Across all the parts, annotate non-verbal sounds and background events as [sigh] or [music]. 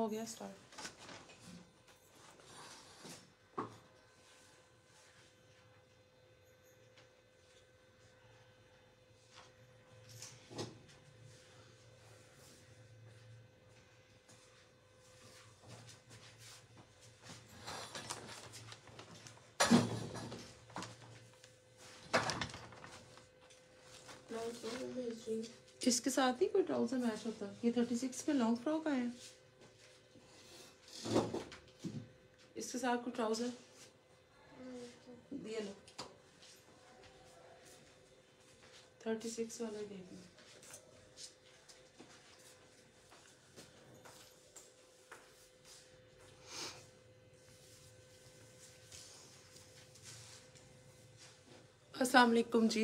हो गया स्टार्ट इसके साथ ही कोई ट्राउजर मैच होता है ये थर्टी सिक्स में लॉन्ग फ्रॉक आया साथ को ट्राउजर ये लो थर्टी सिक्स वाला दे दो असलकुम जी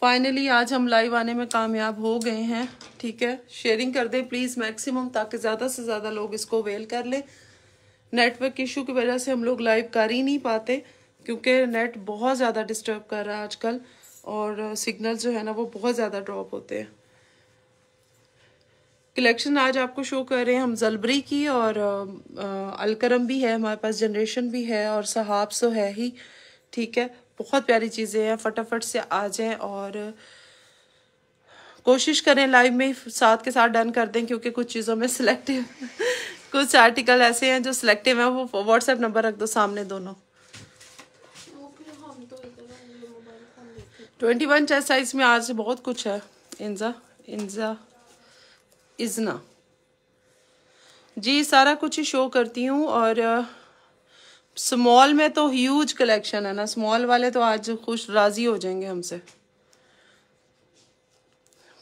फाइनली आज हम लाइव आने में कामयाब हो गए हैं ठीक है शेयरिंग कर दें प्लीज़ मैक्सिमम ताकि ज़्यादा से ज़्यादा लोग इसको वेल कर लें नेटवर्क इशू की वजह से हम लोग लाइव कर ही नहीं पाते क्योंकि नेट बहुत ज़्यादा डिस्टर्ब कर रहा है आजकल और सिग्नल जो है ना वो बहुत ज़्यादा ड्रॉप होते हैं कलेक्शन आज आपको शो कर रहे हैं हम जलबरी की और अलकरम भी है हमारे पास जनरेशन भी है और सहाब सो है ही ठीक है बहुत प्यारी चीज़ें हैं फटाफट से आ जाएं और कोशिश करें लाइव में साथ के साथ डन कर दें क्योंकि कुछ चीज़ों में सिलेक्टिव कुछ आर्टिकल ऐसे हैं जो सिलेक्टिव हैं वो व्हाट्सएप नंबर रख दो सामने दोनों ट्वेंटी वन चेस्ट साइज में आज बहुत कुछ है इंजा इंजा इजना जी सारा कुछ ही शो करती हूँ और स्मॉल uh, में तो ह्यूज कलेक्शन है ना स्मॉल वाले तो आज खुश राजी हो जाएंगे हमसे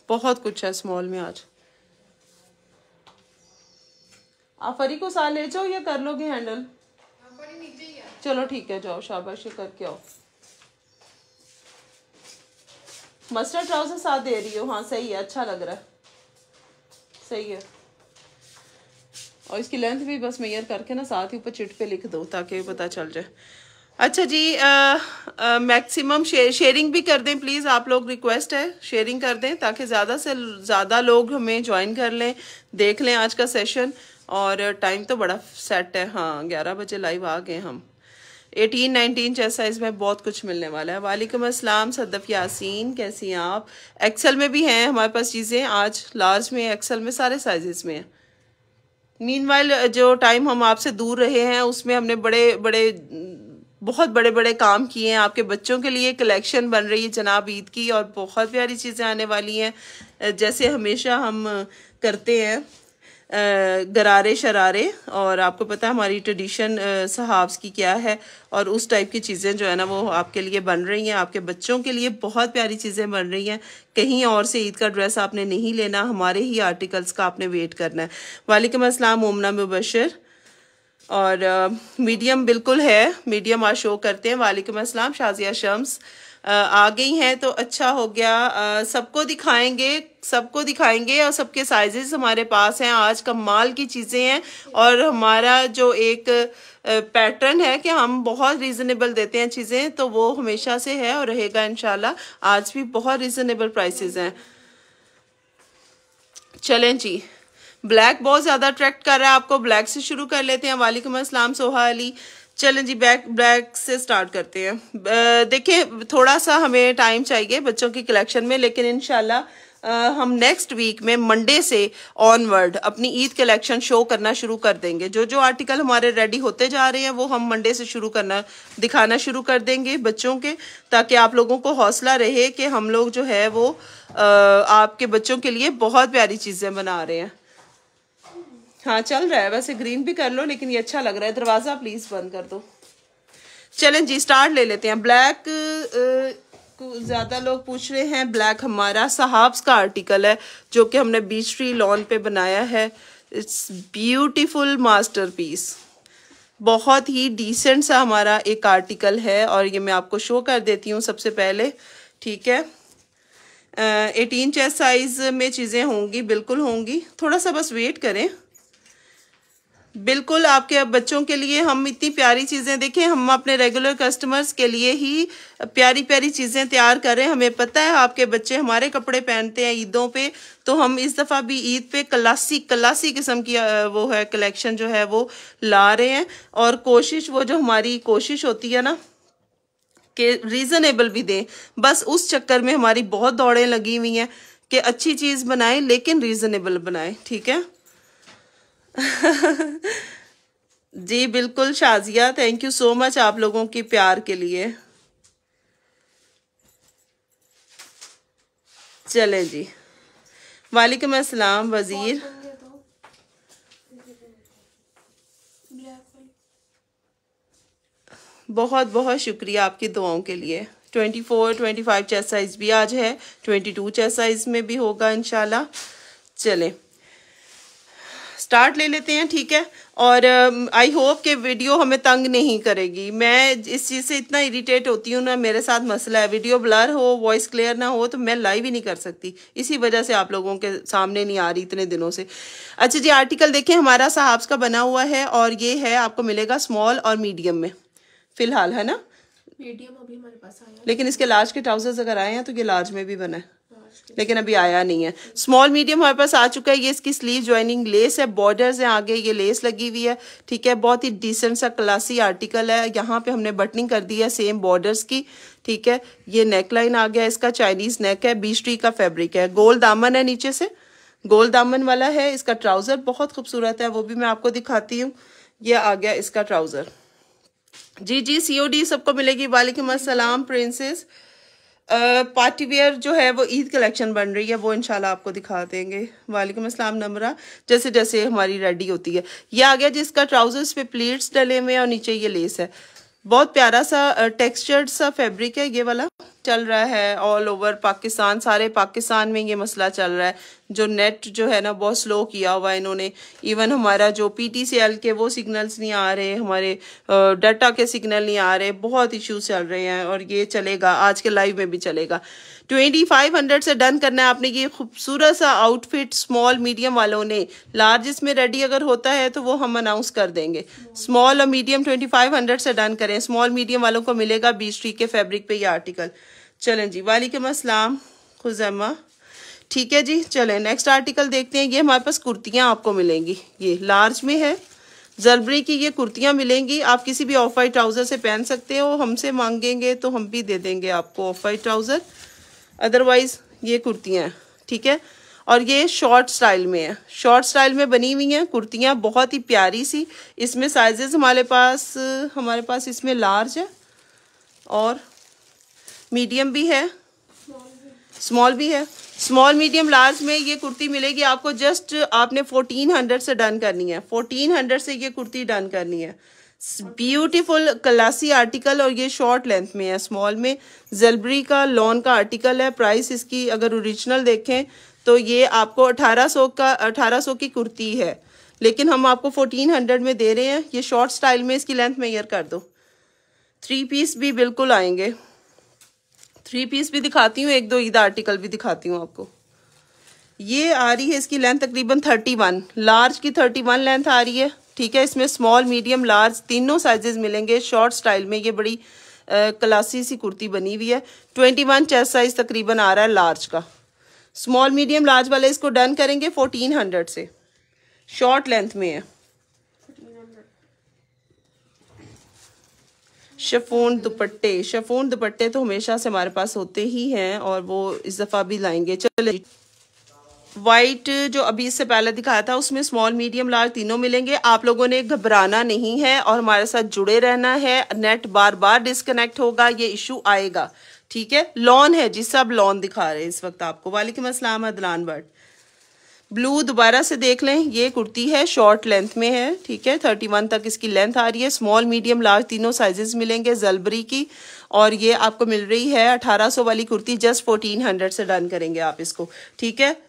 बहुत कुछ है स्मॉल में आज आप फरी को साथ ले जाओ या कर लोगे हैंडल हाँ, चलो ठीक है जाओ शाबाश करके आओ मस्टर्ड ट्राउजर साथ दे रही हो हाँ सही है अच्छा लग रहा है सही है और इसकी लेंथ भी बस मेयर करके ना साथ ही ऊपर चिट पे लिख दो ताकि पता चल जाए अच्छा जी मैक्सिमम शे, शेयरिंग भी कर दें प्लीज़ आप लोग रिक्वेस्ट है शेयरिंग कर दें ताकि ज़्यादा से ज़्यादा लोग हमें ज्वाइन कर लें देख लें आज का सेशन और टाइम तो बड़ा सेट है हाँ ग्यारह बजे लाइव आ गए हम एटीन नाइनटीन जैसा इसमें बहुत कुछ मिलने वाला है वालेकुम असलम सदफ यासीन कैसी हैं आप एक्सेल में भी हैं हमारे पास चीज़ें आज लार्ज में एक्सेल में सारे साइजेस में हैं मीन जो टाइम हम आपसे दूर रहे हैं उसमें हमने बड़े बड़े बहुत बड़े बड़े काम किए हैं आपके बच्चों के लिए कलेक्शन बन रही है जनाब ईद की और बहुत प्यारी चीज़ें आने वाली हैं जैसे हमेशा हम करते हैं गरारे शरारे और आपको पता है हमारी ट्रेडिशन सहाब्स की क्या है और उस टाइप की चीज़ें जो है ना वो आपके लिए बन रही हैं आपके बच्चों के लिए बहुत प्यारी चीज़ें बन रही हैं कहीं और से ईद का ड्रेस आपने नहीं लेना हमारे ही आर्टिकल्स का आपने वेट करना है वालेकुम असलम मोमना मुबशर और मीडियम बिल्कुल है मीडियम आज शो करते हैं वालेकुम शाजिया शम्स आ गई हैं तो अच्छा हो गया सबको दिखाएंगे सबको दिखाएंगे और सबके साइजेस हमारे पास हैं आज कमाल की चीज़ें हैं और हमारा जो एक पैटर्न है कि हम बहुत रीज़नेबल देते हैं चीज़ें तो वो हमेशा से है और रहेगा इन आज भी बहुत रीज़नेबल प्राइसेस हैं चलें जी ब्लैक बहुत ज़्यादा अट्रैक्ट कर रहा है आपको ब्लैक से शुरू कर लेते हैं वालेकुम असलम सोहा अली चलें जी बैक ब्लैक से स्टार्ट करते हैं देखिए थोड़ा सा हमें टाइम चाहिए बच्चों की कलेक्शन में लेकिन इन Uh, हम नेक्स्ट वीक में मंडे से ऑनवर्ड अपनी ईद कलेक्शन शो करना शुरू कर देंगे जो जो आर्टिकल हमारे रेडी होते जा रहे हैं वो हम मंडे से शुरू करना दिखाना शुरू कर देंगे बच्चों के ताकि आप लोगों को हौसला रहे कि हम लोग जो है वो आपके बच्चों के लिए बहुत प्यारी चीज़ें बना रहे हैं हाँ चल रहा है वैसे ग्रीन भी कर लो लेकिन ये अच्छा लग रहा है दरवाज़ा प्लीज़ बंद कर दो चलें जी स्टार्ट ले लेते हैं ब्लैक ज़्यादा लोग पूछ रहे हैं ब्लैक हमारा सहाब्स का आर्टिकल है जो कि हमने बीच ट्री लॉन पे बनाया है इट्स ब्यूटीफुल मास्टरपीस बहुत ही डिसेंट सा हमारा एक आर्टिकल है और ये मैं आपको शो कर देती हूँ सबसे पहले ठीक है एटीन चेस्ट साइज़ में चीज़ें होंगी बिल्कुल होंगी थोड़ा सा बस वेट करें बिल्कुल आपके बच्चों के लिए हम इतनी प्यारी चीज़ें देखें हम अपने रेगुलर कस्टमर्स के लिए ही प्यारी प्यारी चीज़ें तैयार कर रहे हैं हमें पता है आपके बच्चे हमारे कपड़े पहनते हैं ईदों पे तो हम इस दफ़ा भी ईद पे क्लासी क्लासी किस्म की वो है कलेक्शन जो है वो ला रहे हैं और कोशिश वो जो हमारी कोशिश होती है ना कि रीज़नेबल भी दें बस उस चक्कर में हमारी बहुत दौड़ें लगी हुई हैं कि अच्छी चीज़ बनाएं लेकिन रीज़नेबल बनाएं ठीक है [laughs] जी बिल्कुल Shazia thank you so much आप लोगों की प्यार के लिए चले जी वालेकुम अस्सलाम वज़ीर तो? बहुत बहुत शुक्रिया आपकी दुआओं के लिए twenty four twenty five chest size भी आज है ट्वेंटी टू चेस्ट साइज़ में भी होगा इन चलें स्टार्ट ले लेते हैं ठीक है और आई um, होप कि वीडियो हमें तंग नहीं करेगी मैं इस चीज़ से इतना इरिटेट होती हूँ ना मेरे साथ मसला है वीडियो ब्लर हो वॉइस क्लियर ना हो तो मैं लाइव ही नहीं कर सकती इसी वजह से आप लोगों के सामने नहीं आ रही इतने दिनों से अच्छा जी आर्टिकल देखिए हमारा साहब्स का बना हुआ है और ये है आपको मिलेगा स्मॉल और मीडियम में फ़िलहाल है ना मीडियम अभी हमारे पास आया लेकिन इसके लार्ज के ट्राउजर्स अगर आए हैं तो ये लार्ज में भी बना है लेकिन अभी आया नहीं है स्मॉल मीडियम हमारे पास आ चुका है ये इसकी स्लीव ज्वाइनिंग लेस है बॉर्डर्स है आगे ये लेस लगी हुई है ठीक है बहुत ही डिसेंट सा क्लासी आर्टिकल है यहाँ पे हमने बटनिंग कर दी है सेम बॉर्डर्स की ठीक है ये नेक लाइन आ गया इसका चाइनीज नेक है बीस ट्री का फेब्रिक है गोल दामन है नीचे से गोल दामन वाला है इसका ट्राउजर बहुत खूबसूरत है वो भी मैं आपको दिखाती हूँ ये आ गया इसका ट्राउजर जी जी सीओडी सबको मिलेगी वालेकुम असलम प्रिंसेस पार्टी वेयर जो है वो ईद कलेक्शन बन रही है वो इनशाला आपको दिखा देंगे वालेकुम अस्सलाम नमरा जैसे जैसे हमारी रेडी होती है ये आ गया जिसका ट्राउजर्स पे प्लेट्स डले हुए हैं और नीचे ये लेस है बहुत प्यारा सा टेक्सचर्ड सा फैब्रिक है ये वाला चल रहा है ऑल ओवर पाकिस्तान सारे पाकिस्तान में ये मसला चल रहा है जो नेट जो है ना बहुत स्लो किया हुआ है इन्होंने इवन हमारा जो पीटीसीएल के वो सिग्नल्स नहीं आ रहे हमारे डाटा के सिग्नल नहीं आ रहे बहुत इश्यूज चल रहे हैं और ये चलेगा आज के लाइव में भी चलेगा ट्वेंटी फाइव हंड्रेड से डन करना है आपने ये खूबसूरत सा आउटफिट स्मॉल मीडियम वालों ने लार्ज इसमें रेडी अगर होता है तो वो हम अनाउंस कर देंगे स्मॉल और मीडियम ट्वेंटी फाइव हंड्रेड से डन करें स्मॉल मीडियम वालों को मिलेगा बीस ट्री के फैब्रिक पे ये आर्टिकल चलें जी वालेकुम असलम खुजमा ठीक है जी चलें नेक्स्ट आर्टिकल देखते हैं ये हमारे पास कुर्तियाँ आपको मिलेंगी ये लार्ज में है जरबरी की ये कुर्तियाँ मिलेंगी आप किसी भी ऑफ वाइट ट्राउज़र से पहन सकते हो हमसे मांगेंगे तो हम भी दे देंगे आपको ऑफ वाइट ट्राउज़र अदरवाइज ये कुर्तियाँ हैं ठीक है और ये शॉर्ट स्टाइल में है शॉर्ट स्टाइल में बनी हुई हैं कुर्तियाँ बहुत ही प्यारी सी इसमें साइजेस हमारे पास हमारे पास इसमें लार्ज है और मीडियम भी है स्मॉल भी है स्मॉल मीडियम लार्ज में ये कुर्ती मिलेगी आपको जस्ट आपने 1400 से डन करनी है 1400 से ये कुर्ती डन करनी है ब्यूटीफुल क्लासी आर्टिकल और ये शॉर्ट लेंथ में है स्मॉल में जेलबरी का लॉन का आर्टिकल है प्राइस इसकी अगर ओरिजिनल देखें तो ये आपको 1800 का 1800 की कुर्ती है लेकिन हम आपको 1400 में दे रहे हैं ये शॉर्ट स्टाइल में इसकी लेंथ मेयर कर दो थ्री पीस भी बिल्कुल आएंगे थ्री पीस भी दिखाती हूँ एक दो ईद आर्टिकल भी दिखाती हूँ आपको ये आ रही है इसकी लेंथ तकरीबन थर्टी वन लार्ज की थर्टी वन लेंथ आ रही है ठीक है इसमें स्मॉल मीडियम लार्ज तीनों साइजेस मिलेंगे शॉर्ट स्टाइल में ये बड़ी क्लासी सी कुर्ती बनी हुई है ट्वेंटी वन चेस्ट साइज तकरीबन आ रहा है लार्ज का स्मॉल मीडियम लार्ज वाले इसको डन करेंगे फोर्टीन हंड्रेड से शॉर्ट लेंथ में है शफोन दुपट्टे शफोन दुपट्टे तो हमेशा से हमारे पास होते ही हैं और वो इस दफ़ा भी लाएंगे चले वाइट जो अभी इससे पहले दिखाया था उसमें स्मॉल मीडियम लार्ज तीनों मिलेंगे आप लोगों ने घबराना नहीं है और हमारे साथ जुड़े रहना है नेट बार बार डिस्कनेक्ट होगा ये इशू आएगा ठीक है लॉन है जिससे आप लॉन दिखा रहे हैं इस वक्त आपको वालेकुम असलम अदलान भट्ट ब्लू दोबारा से देख लें ये कुर्ती है शॉर्ट लेंथ में है ठीक है थर्टी वन तक इसकी लेंथ आ रही है स्मॉल मीडियम लार्ज तीनों साइजेस मिलेंगे जलबरी की और ये आपको मिल रही है अठारह सौ वाली कुर्ती जस्ट फोर्टीन हंड्रेड से डन करेंगे आप इसको ठीक है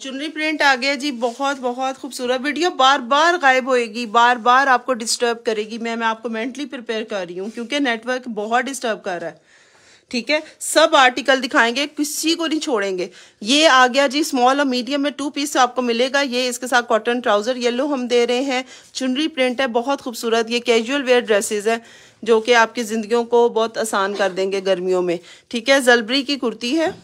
चुनरी प्रिंट आ गया जी बहुत बहुत खूबसूरत वीडियो बार बार गायब होएगी बार बार आपको डिस्टर्ब करेगी मैं मैं आपको मेंटली प्रिपेयर कर रही हूँ क्योंकि नेटवर्क बहुत डिस्टर्ब कर रहा है ठीक है सब आर्टिकल दिखाएंगे किसी को नहीं छोड़ेंगे ये आ गया जी स्मॉल और मीडियम में टू पीस आपको मिलेगा ये इसके साथ कॉटन ट्राउजर येलो हम दे रहे हैं चुनरी प्रिंट है बहुत खूबसूरत ये कैजुअल वेयर ड्रेसेज है जो कि आपकी ज़िंदगी को बहुत आसान कर देंगे गर्मियों में ठीक है जलबरी की कुर्ती है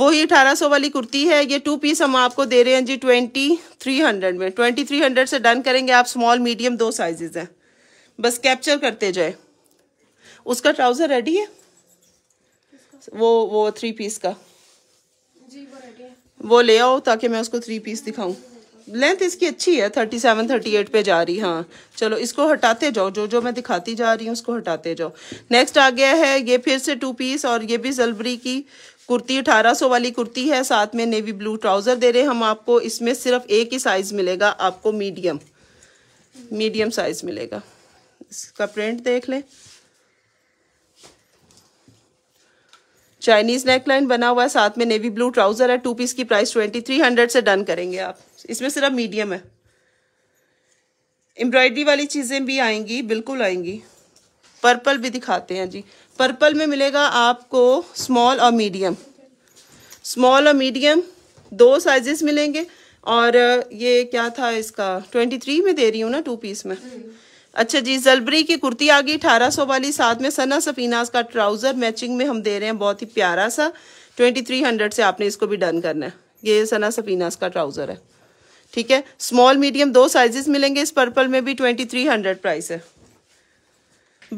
वही अठारह सौ वाली कुर्ती है ये टू पीस हम आपको दे रहे हैं जी ट्वेंटी थ्री हंड्रेड में ट्वेंटी थ्री हंड्रेड से डन करेंगे आप स्मॉल मीडियम दो साइजेज हैं बस कैप्चर करते जाए उसका ट्राउज़र रेडी है वो वो थ्री पीस का जी वो रेडी है वो ले आओ ताकि मैं उसको थ्री पीस दिखाऊं लेंथ इसकी अच्छी है थर्टी सेवन थर्टी एट पे जा रही हाँ चलो इसको हटाते जाओ जो जो मैं दिखाती जा रही हूँ उसको हटाते जाओ नेक्स्ट आ गया है ये फिर से टू पीस और ये भी जलबरी की कुर्ती 1800 वाली कुर्ती है साथ में नेवी ब्लू ट्राउज़र दे रहे हैं हम आपको इसमें सिर्फ एक ही साइज़ मिलेगा आपको मीडियम मीडियम साइज़ मिलेगा इसका प्रिंट देख लें चाइनीज़ नेकलाइन बना हुआ है साथ में नेवी ब्लू ट्राउज़र है टू पीस की प्राइस ट्वेंटी थ्री हंड्रेड से डन करेंगे आप इसमें सिर्फ मीडियम है एम्ब्रॉयडरी वाली चीज़ें भी आएंगी बिल्कुल आएंगी पर्पल भी दिखाते हैं जी पर्पल में मिलेगा आपको स्मॉल और मीडियम स्मॉल और मीडियम दो साइजेस मिलेंगे और ये क्या था इसका ट्वेंटी थ्री में दे रही हूँ ना टू पीस में अच्छा जी जलबरी की कुर्ती आ गई अठारह सौ वाली साथ में सना सफीनाज का ट्राउज़र मैचिंग में हम दे रहे हैं बहुत ही प्यारा सा ट्वेंटी थ्री हंड्रेड से आपने इसको भी डन करना है ये सना सफीनाज का ट्राउज़र है ठीक है स्मॉल मीडियम दो साइजेस मिलेंगे इस पर्पल में भी ट्वेंटी थ्री हंड्रेड प्राइस है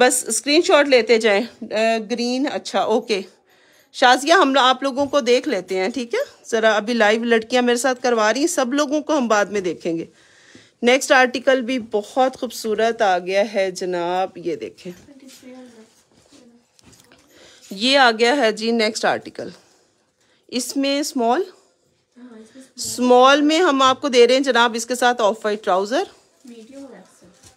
बस स्क्रीनशॉट लेते जाएं ग्रीन अच्छा ओके शाजिया हम आप लोगों को देख लेते हैं ठीक है ज़रा अभी लाइव लड़कियां मेरे साथ करवा रही हैं सब लोगों को हम बाद में देखेंगे नेक्स्ट आर्टिकल भी बहुत खूबसूरत आ गया है जनाब ये देखें ये आ गया है जी नेक्स्ट आर्टिकल इसमें स्मॉल स्मॉल में हम आपको दे रहे हैं जनाब इसके साथ ऑफ वाइट ट्राउजर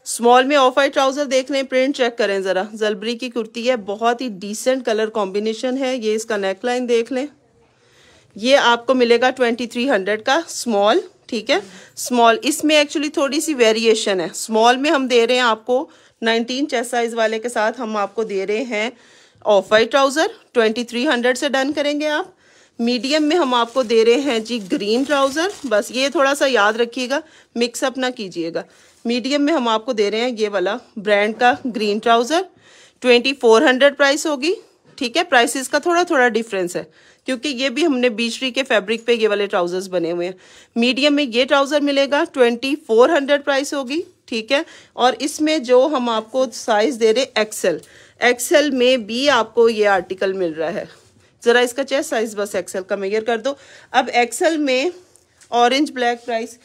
स्मॉल में ऑफ वाइट ट्राउजर देख लें प्रिंट चेक करें जरा जलबरी की कुर्ती है बहुत ही डिसेंट कलर कॉम्बिनेशन है ये इसका नेक लाइन देख लें ये आपको मिलेगा ट्वेंटी थ्री हंड्रेड का स्मॉल ठीक है स्मॉल इसमें एक्चुअली थोड़ी सी वेरिएशन है स्मॉल में हम दे रहे हैं आपको नाइनटीन चेस्ट साइज वाले के साथ हम आपको दे रहे हैं off white trouser twenty three hundred से डन करेंगे आप मीडियम में हम आपको दे रहे हैं जी ग्रीन ट्राउज़र बस ये थोड़ा सा याद रखिएगा मिक्सअप ना कीजिएगा मीडियम में हम आपको दे रहे हैं ये वाला ब्रांड का green trouser twenty four hundred price होगी ठीक है प्राइसेस का थोड़ा थोड़ा डिफरेंस है क्योंकि ये भी हमने बीचरी के फैब्रिक पे ये वाले ट्राउजर्स बने हुए हैं मीडियम में ये ट्राउजर मिलेगा ट्वेंटी फोर हंड्रेड प्राइस होगी ठीक है और इसमें जो हम आपको साइज दे रहे एक्सेल एक्सेल में भी आपको ये आर्टिकल मिल रहा है ज़रा इसका चेस्ट साइज बस एक्सेल का मेयर कर दो अब एक्सेल में ऑरेंज ब्लैक प्राइस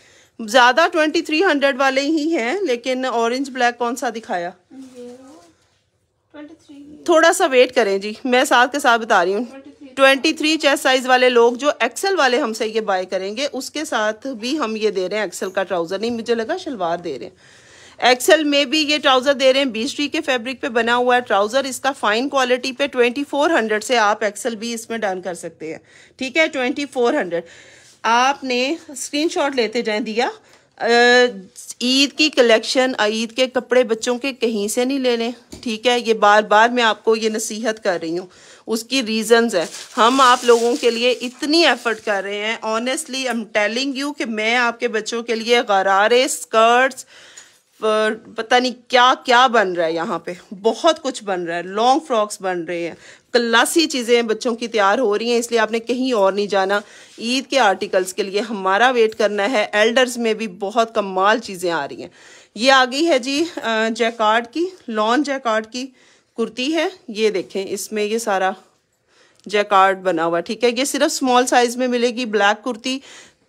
ज़्यादा ट्वेंटी थ्री हंड्रेड वाले ही हैं लेकिन ऑरेंज ब्लैक कौन सा दिखाया थोड़ा सा वेट करें जी मैं साथ के साथ बता रही हूँ ट्वेंटी थ्री चेस्ट साइज वाले लोग जो एक्सेल वाले हमसे ये बाय करेंगे उसके साथ भी हम ये दे रहे हैं एक्सेल का ट्राउजर नहीं मुझे लगा शलवार दे रहे हैं एक्सेल में भी ये ट्राउज़र दे रहे हैं बीसरी के फैब्रिक पे बना हुआ है ट्राउज़र इसका फाइन क्वालिटी पे 2400 से आप एक्सेल भी इसमें डन कर सकते हैं ठीक है 2400 आपने स्क्रीनशॉट लेते जाए दिया ईद की कलेक्शन ईद के कपड़े बच्चों के कहीं से नहीं ले लें ठीक है ये बार बार मैं आपको ये नसीहत कर रही हूँ उसकी रीजंस है हम आप लोगों के लिए इतनी एफर्ट कर रहे हैं honestly I am telling you कि मैं आपके बच्चों के लिए गरारे स्कर्ट्स पता नहीं क्या क्या बन रहा है यहाँ पे बहुत कुछ बन रहा है लॉन्ग फ्रॉक्स बन रहे हैं क्लासी चीज़ें बच्चों की तैयार हो रही हैं इसलिए आपने कहीं और नहीं जाना ईद के आर्टिकल्स के लिए हमारा वेट करना है एल्डर्स में भी बहुत कमाल चीज़ें आ रही हैं ये आ गई है जी जैकार्ड की लॉन्ग जैकार्ड की कुर्ती है ये देखें इसमें ये सारा जैकार्ड बना हुआ ठीक है ये सिर्फ स्मॉल साइज में मिलेगी ब्लैक कुर्ती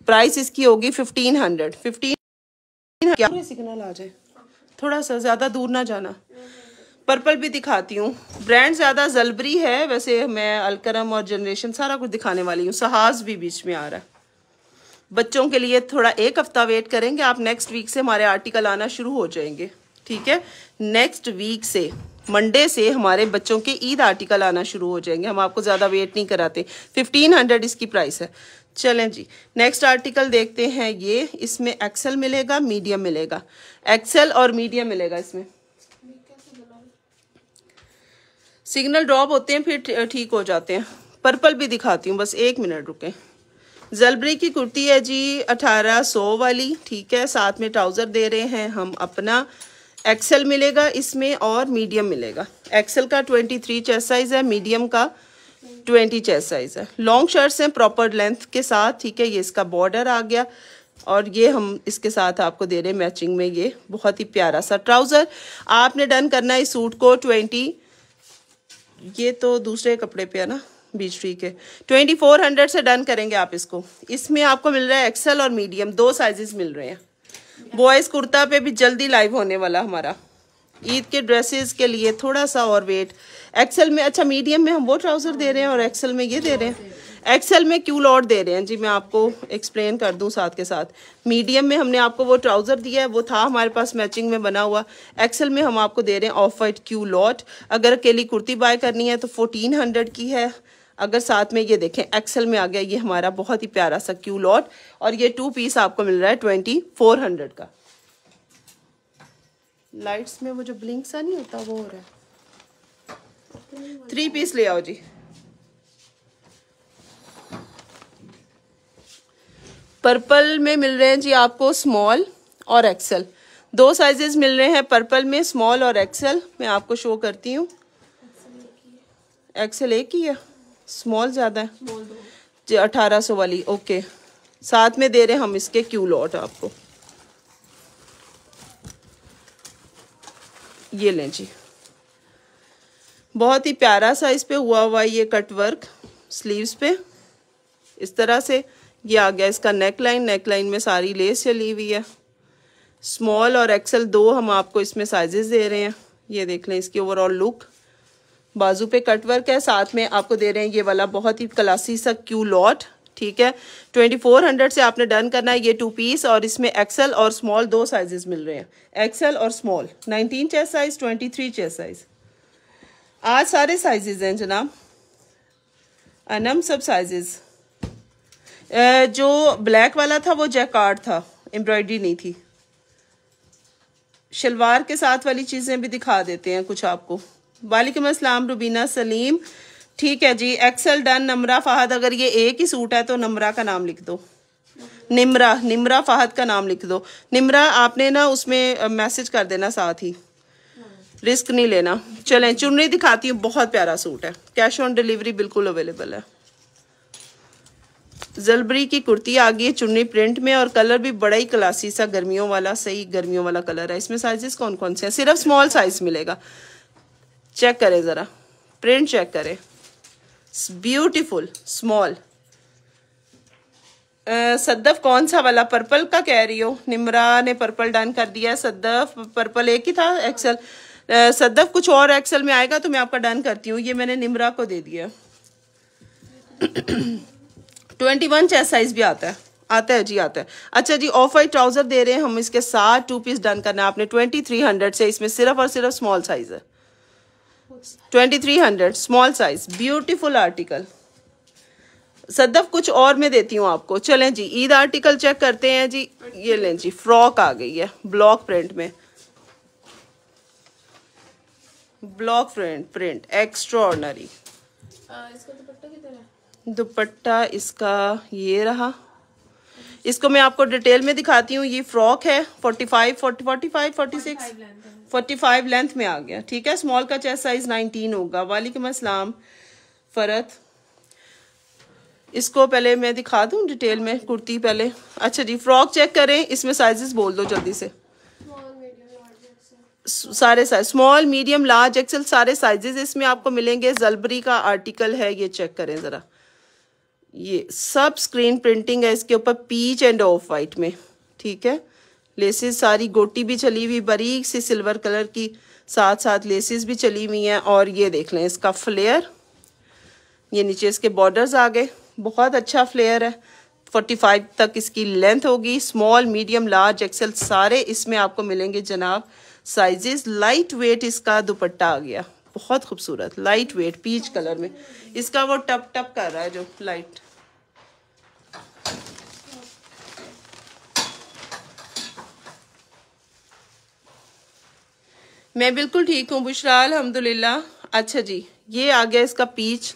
प्राइस इसकी होगी फिफ्टीन हंड्रेड फिफ्टीन सिग्नल आ जाए थोड़ा सा ज़्यादा दूर ना जाना पर्पल भी दिखाती हूँ ब्रांड ज़्यादा जलबरी है वैसे मैं अलकरम और जनरेशन सारा कुछ दिखाने वाली हूँ सहाज भी बीच में आ रहा है बच्चों के लिए थोड़ा एक हफ़्ता वेट करेंगे आप नेक्स्ट वीक से हमारे आर्टिकल आना शुरू हो जाएंगे ठीक है नेक्स्ट वीक से मंडे से हमारे बच्चों के ईद आर्टिकल आना शुरू हो जाएंगे हम आपको ज़्यादा वेट नहीं कराते फिफ्टीन इसकी प्राइस है चलें जी नेक्स्ट आर्टिकल देखते हैं ये इसमें एक्सेल मिलेगा मीडियम मिलेगा एक्सेल और मीडियम मिलेगा इसमें सिग्नल ड्रॉप होते हैं फिर ठीक हो जाते हैं पर्पल भी दिखाती हूँ बस एक मिनट रुके जलबरी की कुर्ती है जी 1800 वाली ठीक है साथ में ट्राउज़र दे रहे हैं हम अपना एक्सेल मिलेगा इसमें और मीडियम मिलेगा एक्सेल का 23 थ्री चेस्ट साइज़ है मीडियम का ट्वेंटी चेस्ट साइज है लॉन्ग शर्ट्स हैं प्रॉपर लेंथ के साथ ठीक है ये इसका बॉर्डर आ गया और ये हम इसके साथ आपको दे रहे हैं मैचिंग में ये बहुत ही प्यारा सा ट्राउज़र आपने डन करना है इस सूट को ट्वेंटी ये तो दूसरे कपड़े पे है ना बीच फ्री के ट्वेंटी फोर हंड्रेड से डन करेंगे आप इसको इसमें आपको मिल रहा है एक्सल और मीडियम दो साइजेस मिल रहे हैं बॉयज़ कुर्ता पे भी जल्दी लाइव होने वाला हमारा ईद के ड्रेसेस के लिए थोड़ा सा और वेट एक्सेल में अच्छा मीडियम में हम वो ट्राउज़र दे रहे हैं और एक्सेल में ये दे रहे हैं एक्सेल में क्यू लॉट दे रहे हैं जी मैं आपको एक्सप्लेन कर दूं साथ के साथ मीडियम में हमने आपको वो ट्राउज़र दिया है वो था हमारे पास मैचिंग में बना हुआ एक्सेल में हम आपको दे रहे हैं ऑफ वाइट क्यू लॉट अगर अकेली कुर्ती बाय करनी है तो फोर्टीन हंड्रेड की है अगर साथ में ये देखें एक्सेल में आ गया ये हमारा बहुत ही प्यारा सा क्यू लॉट और ये टू पीस आपको मिल रहा है ट्वेंटी फोर हंड्रेड का लाइट्स में वो जो ब्लिंक सा नहीं होता वो हो रहा है थ्री पीस ले आओ जी पर्पल में मिल रहे हैं जी आपको स्मॉल और एक्सल दो साइजेस मिल रहे हैं पर्पल में स्मॉल और एक्सेल मैं आपको शो करती हूँ एक्सल एक ही है स्मॉल ज़्यादा है जी अठारह सौ वाली ओके साथ में दे रहे हैं हम इसके क्यू लॉट आपको ये लें जी बहुत ही प्यारा सा इस पे हुआ हुआ ये कट वर्क स्लीव्स पे इस तरह से ये आ गया इसका नेक लाइन नेक लाइन में सारी लेस चली हुई है स्मॉल और एक्सल दो हम आपको इसमें साइजेस दे रहे हैं ये देख लें इसकी ओवरऑल लुक बाजू पे कट वर्क है साथ में आपको दे रहे हैं ये वाला बहुत ही क्लासी सा क्यू लॉट ठीक है 2400 से आपने डन करना है ये टू पीस और इसमें एक्सल और स्मॉल दो साइजेस मिल रहे हैं एक्सल और small 19 chest size 23 chest size आज सारे साइजेस हैं जनाब अनम सब साइजेस जो ब्लैक वाला था वो जैकार्ड था एम्ब्रॉयडरी नहीं थी शलवार के साथ वाली चीज़ें भी दिखा देते हैं कुछ आपको वालेकुम असलम रुबीना सलीम ठीक है जी एक्सेल डन नमरा फाहद अगर ये एक ही सूट है तो नमरा का नाम लिख दो निमरा निमरा फाहद का नाम लिख दो निमरा आपने ना उसमें मैसेज कर देना साथ ही रिस्क नहीं लेना चलें चुनरी दिखाती हूँ बहुत प्यारा सूट है कैश ऑन डिलीवरी बिल्कुल अवेलेबल है जलबरी की कुर्ती आ गई है चुन्नी प्रिंट में और कलर भी बड़ा ही क्लासी सा गर्मियों वाला सही गर्मियों वाला कलर है इसमें साइजेस कौन कौन से हैं सिर्फ स्मॉल साइज मिलेगा चेक करें ज़रा प्रिंट चेक करें ब्यूटीफुल स्मॉल uh, सद्दफ कौन सा वाला पर्पल का कह रही हो निमरा ने पर्पल डन कर दिया सद्दफ पर्पल एक ही था एक्सेल uh, सद्दफ कुछ और एक्सेल में आएगा तो मैं आपका डन करती हूँ ये मैंने निमरा को दे दिया ट्वेंटी वन चेस्ट साइज भी आता है आता है जी आता है अच्छा जी ऑफ वाइट ट्राउजर दे रहे हैं हम इसके साथ टू पीस डन करना है आपने ट्वेंटी थ्री हंड्रेड से इसमें सिर्फ और सिर्फ स्मॉल साइज है twenty three hundred small size beautiful article Sadaf कुछ और मैं देती हूँ आपको चलें जी ईद आर्टिकल चेक करते हैं जी ये लें जी फ्रॉक आ गई है ब्लॉक प्रिंट में block print print extraordinary dupatta इसका ये रहा इसको मैं आपको डिटेल में दिखाती हूँ ये फ्रॉक है forty five forty forty five forty six forty five length में आ गया ठीक है स्मॉल का चेस्ट साइज नाइनटीन होगा वालेकुम असलम फ़रत इसको पहले मैं दिखा दूँ डिटेल में कुर्ती पहले अच्छा जी फ्रॉक चेक करें इसमें साइजेस बोल दो जल्दी से सारे size small medium large XL सारे साइजेस इसमें आपको मिलेंगे जलबरी का आर्टिकल है ये चेक करें ज़रा ये सब स्क्रीन प्रिंटिंग है इसके ऊपर पीच एंड ऑफ वाइट में ठीक है लेसेस सारी गोटी भी चली हुई बारीक सी सिल्वर कलर की साथ साथ लेसेस भी चली हुई हैं और ये देख लें इसका फ्लेयर ये नीचे इसके बॉर्डर्स आ गए बहुत अच्छा फ्लेयर है 45 तक इसकी लेंथ होगी स्मॉल मीडियम लार्ज एक्सेल सारे इसमें आपको मिलेंगे जनाब साइजेस लाइट वेट इसका दुपट्टा आ गया बहुत खूबसूरत लाइट वेट पीच कलर में इसका वो टप टप कर रहा है जो लाइट मैं बिल्कुल ठीक हूँ बुशरा अलहमदुल्ला अच्छा जी ये आ गया इसका पीच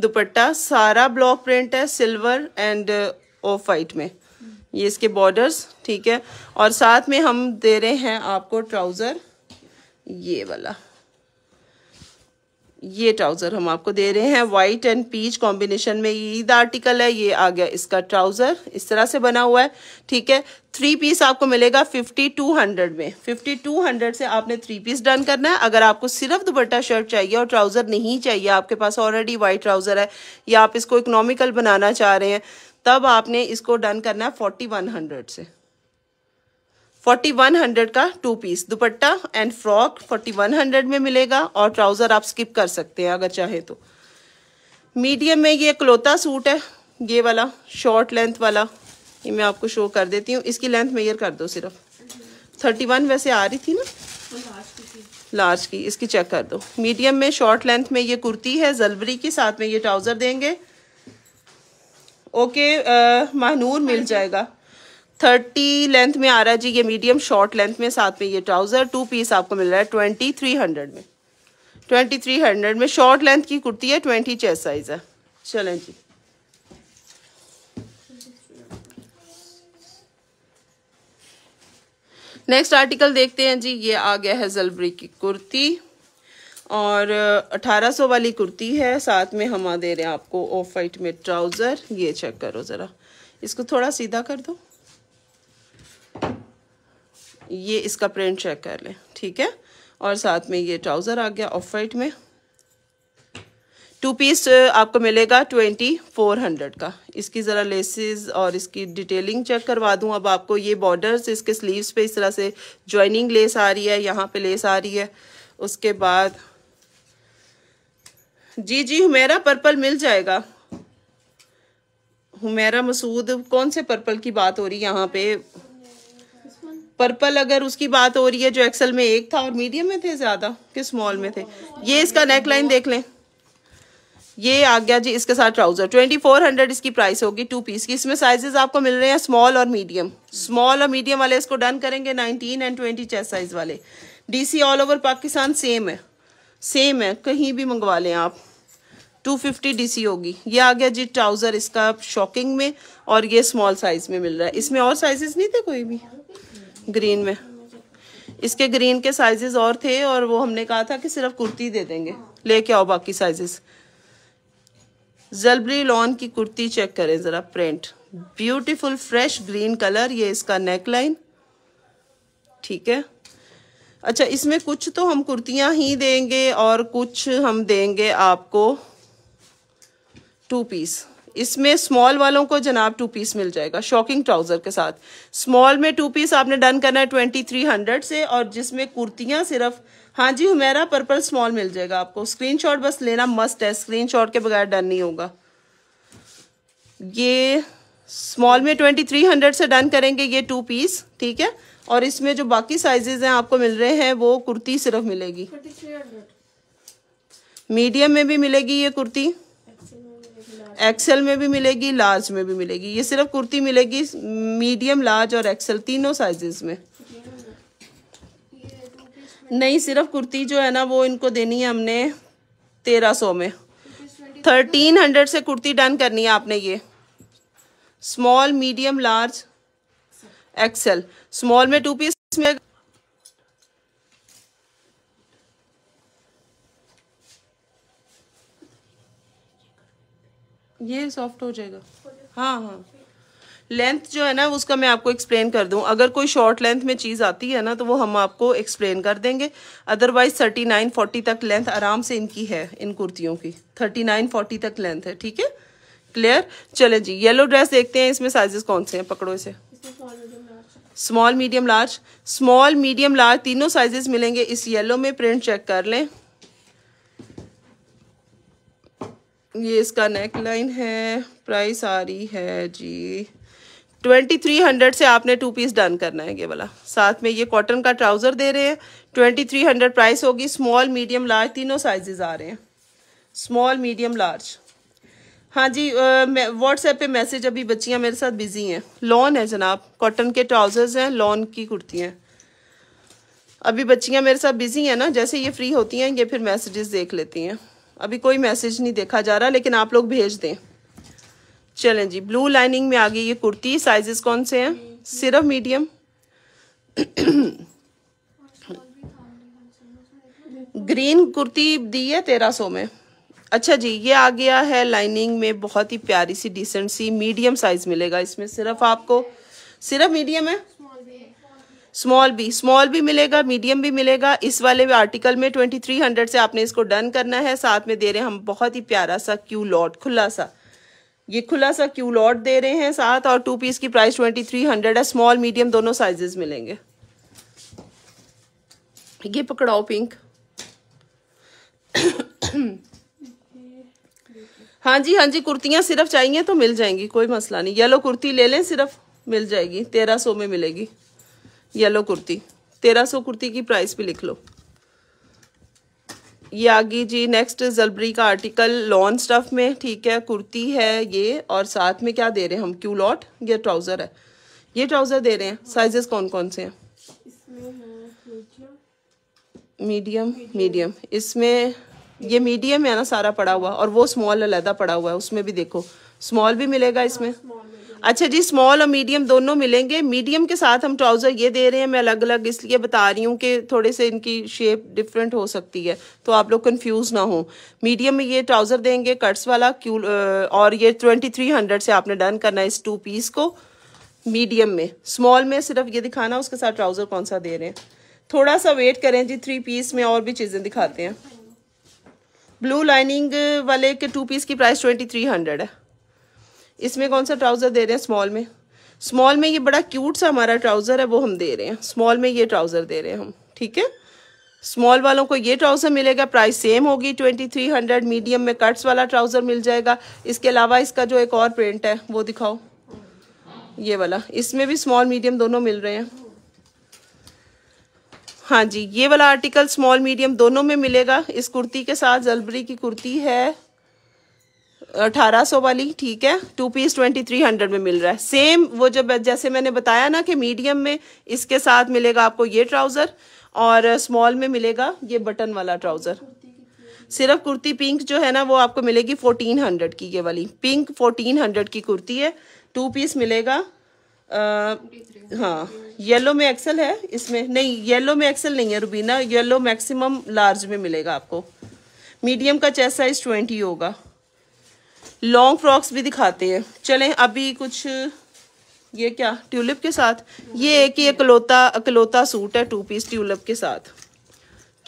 दुपट्टा सारा ब्लॉक प्रिंट है सिल्वर एंड ऑफ वाइट में ये इसके बॉर्डर्स ठीक है और साथ में हम दे रहे हैं आपको ट्राउज़र ये वाला ये ट्राउज़र हम आपको दे रहे हैं वाइट एंड पीच कॉम्बिनेशन में ईद आर्टिकल है ये आ गया इसका ट्राउज़र इस तरह से बना हुआ है ठीक है थ्री पीस आपको मिलेगा फिफ्टी टू हंड्रेड में फिफ्टी टू हंड्रेड से आपने थ्री पीस डन करना है अगर आपको सिर्फ दुपट्टा शर्ट चाहिए और ट्राउज़र नहीं चाहिए आपके पास ऑलरेडी वाइट ट्राउज़र है या आप इसको इकोनॉमिकल बनाना चाह रहे हैं तब आपने इसको डन करना है फोर्टी वन हंड्रेड से फोर्टी वन हंड्रेड का two piece dupatta and frock forty one hundred में मिलेगा और ट्राउज़र आप स्किप कर सकते हैं अगर चाहे तो मीडियम में ये क्लोता सूट है ये वाला शॉर्ट लेंथ वाला ये मैं आपको शो कर देती हूँ इसकी लेंथ मेयर कर दो सिर्फ थर्टी वन वैसे आ रही थी ना लार्ज की इसकी चेक कर दो मीडियम में शॉर्ट लेंथ में ये कुर्ती है जलवरी के साथ में ये ट्राउज़र देंगे ओके महनूर मिल जाएगा थर्टी लेंथ में आ रहा है जी ये मीडियम शॉर्ट लेंथ में साथ में ये ट्राउज़र टू पीस आपको मिल रहा है ट्वेंटी थ्री हंड्रेड में ट्वेंटी थ्री हंड्रेड में शॉर्ट लेंथ की कुर्ती है ट्वेंटी चेस्ट साइज़ है चलें जी नेक्स्ट आर्टिकल देखते हैं जी ये आ गया है जलबरी की कुर्ती और 1800 वाली कुर्ती है साथ में हम दे रहे हैं आपको ऑफ वाइट में ट्राउज़र ये चेक करो ज़रा इसको थोड़ा सीधा कर दो ये इसका प्रिंट चेक कर लें ठीक है और साथ में ये ट्राउज़र आ गया ऑफ वाइट में टू पीस uh, आपको मिलेगा ट्वेंटी फोर हंड्रेड का इसकी ज़रा लेसेस और इसकी डिटेलिंग चेक करवा दूँ अब आपको ये बॉर्डर्स इसके स्लीव्स पे इस तरह से ज्वाइनिंग लेस आ रही है यहाँ पे लेस आ रही है उसके बाद जी जी हुमेरा पर्पल मिल जाएगा हुमेरा मसूद कौन से पर्पल की बात हो रही है यहाँ पे पर्पल अगर उसकी बात हो रही है जो एक्सल में एक था और मीडियम में थे ज़्यादा कि स्मॉल में थे ये इसका नेक लाइन देख लें ये आ गया जी इसके साथ ट्राउज़र ट्वेंटी फोर हंड्रेड इसकी प्राइस होगी टू पीस की इसमें साइजेस आपको मिल रहे हैं स्मॉल और मीडियम स्मॉल और मीडियम वाले इसको डन करेंगे nineteen and twenty chest size वाले DC all over Pakistan same है सेम है कहीं भी मंगवा लें आप टू फिफ्टी डी सी होगी ये आ गया जी ट्राउज़र इसका शॉकिंग में और ये स्मॉल साइज़ में मिल रहा है इसमें और साइजेस नहीं थे कोई भी ग्रीन में इसके ग्रीन के साइजेस और थे और वो हमने कहा था कि सिर्फ कुर्ती दे देंगे लेके आओ बाकी साइजेस जलबरी लॉन की कुर्ती चेक करें ज़रा print beautiful fresh green colour ये इसका नेक लाइन ठीक है अच्छा इसमें कुछ तो हम कुर्तियां ही देंगे और कुछ हम देंगे आपको टू पीस इसमें स्मॉल वालों को जनाब टू पीस मिल जाएगा शॉकिंग ट्राउजर के साथ स्मॉल में टू पीस आपने डन करना है ट्वेंटी थ्री हंड्रेड से और जिसमें कुर्तियां सिर्फ हाँ जी हमेरा पर्पल स्मॉल मिल जाएगा आपको स्क्रीनशॉट बस लेना मस्ट है स्क्रीनशॉट के बगैर डन नहीं होगा ये स्मॉल में ट्वेंटी थ्री हंड्रेड से डन करेंगे ये टू पीस ठीक है और इसमें जो बाकी साइजेज हैं आपको मिल रहे हैं वो कुर्ती सिर्फ मिलेगी मीडियम में भी मिलेगी ये कुर्ती एक्सेल में भी मिलेगी लार्ज में भी मिलेगी ये सिर्फ कुर्ती मिलेगी मीडियम लार्ज और एक्सेल तीनों साइजेस में नहीं सिर्फ कुर्ती जो है ना वो इनको देनी है हमने तेरह सौ में थर्टीन हंड्रेड से कुर्ती डन करनी है आपने ये small medium large XL small में टू पीस में ये सॉफ्ट हो जाएगा हाँ हाँ लेंथ जो है ना उसका मैं आपको एक्सप्लेन कर दूं अगर कोई शॉर्ट लेंथ में चीज़ आती है ना तो वो हम आपको एक्सप्लेन कर देंगे अदरवाइज थर्टी नाइन फोर्टी तक लेंथ आराम से इनकी है इन कुर्तियों की थर्टी नाइन फोर्टी तक लेंथ है ठीक है क्लियर चले जी येलो ड्रेस देखते हैं इसमें साइजेस कौन से हैं पकड़ो इसे small medium large small medium large तीनों साइजेस मिलेंगे इस येलो में प्रिंट चेक कर लें ये इसका नेक लाइन है प्राइस आ रही है जी ट्वेंटी थ्री हंड्रेड से आपने टू पीस डन करना है ये वाला साथ में ये कॉटन का ट्राउज़र दे रहे हैं ट्वेंटी थ्री हंड्रेड प्राइस होगी स्मॉल मीडियम लार्ज तीनों साइजेस आ रहे हैं स्मॉल मीडियम लार्ज हाँ जी व्हाट्सएप पे मैसेज अभी बच्चियाँ मेरे साथ बिजी हैं लॉन है जनाब कॉटन के ट्राउज़र्स हैं लॉन की कुर्ती हैं अभी बच्चियाँ मेरे साथ बिजी हैं ना जैसे ये फ्री होती हैं ये फिर मैसेजेस देख लेती हैं अभी कोई मैसेज नहीं देखा जा रहा लेकिन आप लोग भेज दें चलें जी ब्लू लाइनिंग में आ गई ये कुर्ती साइजेस कौन से हैं सिर्फ मीडियम ग्रीन कुर्ती दी है तेरह सौ में अच्छा जी ये आ गया है लाइनिंग में बहुत ही प्यारी सी डिसेंट सी मीडियम साइज मिलेगा इसमें सिर्फ आपको सिर्फ मीडियम है स्मॉल बी स्मॉल भी मिलेगा मीडियम भी मिलेगा इस वाले भी आर्टिकल में 2300 से आपने इसको डन करना है साथ में दे रहे हैं हम बहुत ही प्यारा सा क्यू लॉट खुला सा ये खुला सा क्यू लॉट दे रहे हैं साथ और टू पीस की प्राइस 2300 है स्मॉल मीडियम दोनों साइजेस मिलेंगे ये पकड़ाओ पिंक हाँ जी हाँ जी कुर्तियाँ सिर्फ चाहिए तो मिल जाएंगी कोई मसला नहीं येलो कुर्ती ले लें सिर्फ मिल जाएगी तेरह सौ में मिलेगी येलो कुर्ती तेरह सौ कुर्ती की प्राइस भी लिख लो ये गई जी नेक्स्ट जलबरी का आर्टिकल लॉन स्टफ में ठीक है कुर्ती है ये और साथ में क्या दे रहे हैं हम क्यू लॉट ये ट्राउज़र है ये ट्राउज़र दे रहे हैं साइजेस कौन कौन से हैं मीडियम मीडियम इसमें ये मीडियम है ना सारा पड़ा हुआ और वो स्मॉल अलहदा पड़ा हुआ है उसमें भी देखो स्मॉल भी मिलेगा इसमें हाँ, अच्छा जी स्मॉल और मीडियम दोनों मिलेंगे मीडियम के साथ हम ट्राउज़र ये दे रहे हैं मैं अलग अलग इसलिए बता रही हूँ कि थोड़े से इनकी शेप डिफरेंट हो सकती है तो आप लोग कंफ्यूज ना हो मीडियम में ये ट्राउज़र देंगे कट्स वाला क्यू और ये ट्वेंटी थ्री हंड्रेड से आपने डन करना है इस टू पीस को मीडियम में स्मॉल में सिर्फ ये दिखाना उसके साथ ट्राउज़र कौन सा दे रहे हैं थोड़ा सा वेट करें जी थ्री पीस में और भी चीज़ें दिखाते हैं ब्लू लाइनिंग वाले के टू पीस की प्राइस ट्वेंटी थ्री हंड्रेड है इसमें कौन सा ट्राउज़र दे रहे हैं स्मॉल में स्मॉल में ये बड़ा क्यूट सा हमारा ट्राउज़र है वो हम दे रहे हैं स्मॉल में ये ट्राउज़र दे रहे हैं हम ठीक है स्मॉल वालों को ये ट्राउज़र मिलेगा प्राइस सेम होगी ट्वेंटी थ्री हंड्रेड मीडियम में कट्स वाला ट्राउज़र मिल जाएगा इसके अलावा इसका जो एक और प्रिंट है वो दिखाओ ये वाला इसमें भी स्मॉल मीडियम दोनों मिल रहे हैं हाँ जी ये वाला आर्टिकल स्मॉल मीडियम दोनों में मिलेगा इस कुर्ती के साथ जलबरी की कुर्ती है 1800 वाली ठीक है टू पीस 2300 में मिल रहा है सेम वो जब जैसे मैंने बताया ना कि मीडियम में इसके साथ मिलेगा आपको ये ट्राउज़र और स्मॉल में मिलेगा ये बटन वाला ट्राउज़र सिर्फ कुर्ती पिंक जो है ना वो आपको मिलेगी 1400 की ये वाली पिंक 1400 की कुर्ती है टू पीस मिलेगा आ, हाँ येलो में एक्सल है इसमें नहीं येलो में एक्सल नहीं है रुबीना येलो मैक्सिमम लार्ज में मिलेगा आपको मीडियम का चेस्ट साइज ट्वेंटी होगा लॉन्ग फ्रॉक्स भी दिखाते हैं चलें अभी कुछ ये क्या ट्यूलिप के साथ ये एक ही अकलौता अकलौता सूट है टू पीस ट्यूलिप के साथ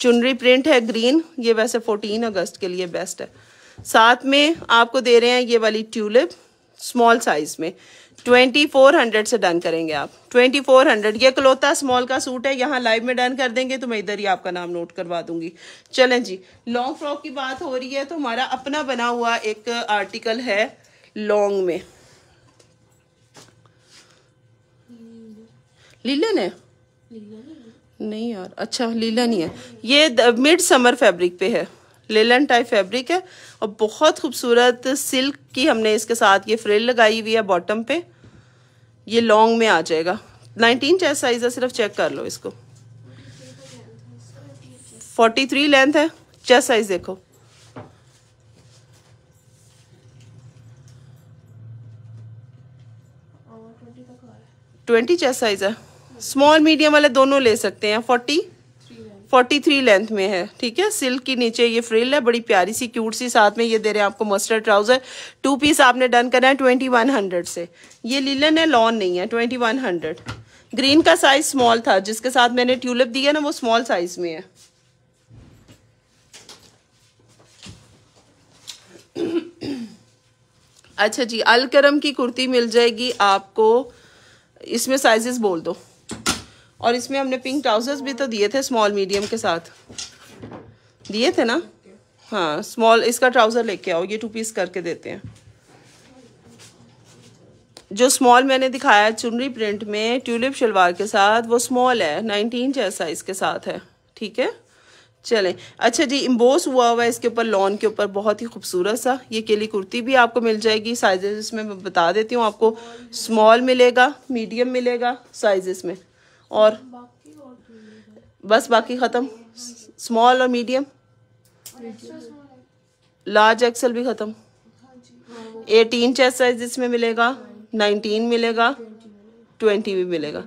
चुनरी प्रिंट है ग्रीन ये वैसे 14 अगस्त के लिए बेस्ट है साथ में आपको दे रहे हैं ये वाली ट्यूलिप स्मॉल साइज़ में ट्वेंटी फोर हंड्रेड से डन करेंगे आप ट्वेंटी फोर हंड्रेड ये कलोता स्मॉल का सूट है यहाँ लाइव में डन कर देंगे तो मैं इधर ही आपका नाम नोट करवा दूंगी चलें जी लॉन्ग फ्रॉक की बात हो रही है तो हमारा अपना बना हुआ एक आर्टिकल है लॉन्ग में लीलन है नहीं यार अच्छा लीलन ही है ये मिड समर फैब्रिक पे है लेलन टाइप फैब्रिक है और बहुत खूबसूरत सिल्क की हमने इसके साथ ये फ्रिल लगाई हुई है बॉटम पे ये लॉन्ग में आ जाएगा 19 चेस्ट साइज़ है सिर्फ चेक कर लो इसको 43 लेंथ है चेस्ट साइज़ देखो ट्वेंटी चेस्ट साइज़ है स्मॉल मीडियम वाले दोनों ले सकते हैं फोर्टी फोर्टी थ्री लेंथ में है ठीक है सिल्क की नीचे ये फ्रिल है बड़ी प्यारी सी क्यूट सी साथ में ये दे रहे हैं आपको मस्टर्ड ट्राउजर टू पीस आपने डन करना है ट्वेंटी वन हंड्रेड से ये लीलन है लॉन नहीं है ट्वेंटी वन हंड्रेड ग्रीन का साइज स्मॉल था जिसके साथ मैंने ट्यूलिप दिया ना वो स्मॉल साइज में है अच्छा जी अलकरम की कुर्ती मिल जाएगी आपको इसमें साइजेस बोल दो और इसमें हमने पिंक ट्राउजर्स भी तो दिए थे स्मॉल मीडियम के साथ दिए थे ना हाँ स्मॉल इसका ट्राउज़र लेके आओ ये टू पीस करके देते हैं जो स्मॉल मैंने दिखाया चुनरी प्रिंट में ट्यूलिप शलवार के साथ वो स्मॉल है नाइनटीन जैसा साइज के साथ है ठीक है चलें अच्छा जी इम्बोस हुआ हुआ है इसके ऊपर लॉन के ऊपर बहुत ही खूबसूरत सा ये केली कुर्ती भी आपको मिल जाएगी साइजेस में मैं बता देती हूँ आपको स्मॉल मिलेगा मीडियम मिलेगा साइजेस में और बस बाकी ख़त्म स्मॉल और मीडियम लार्ज एक्सल भी ख़त्म एटीन चेस्ट साइज इसमें मिलेगा नाइनटीन मिलेगा ट्वेंटी भी मिलेगा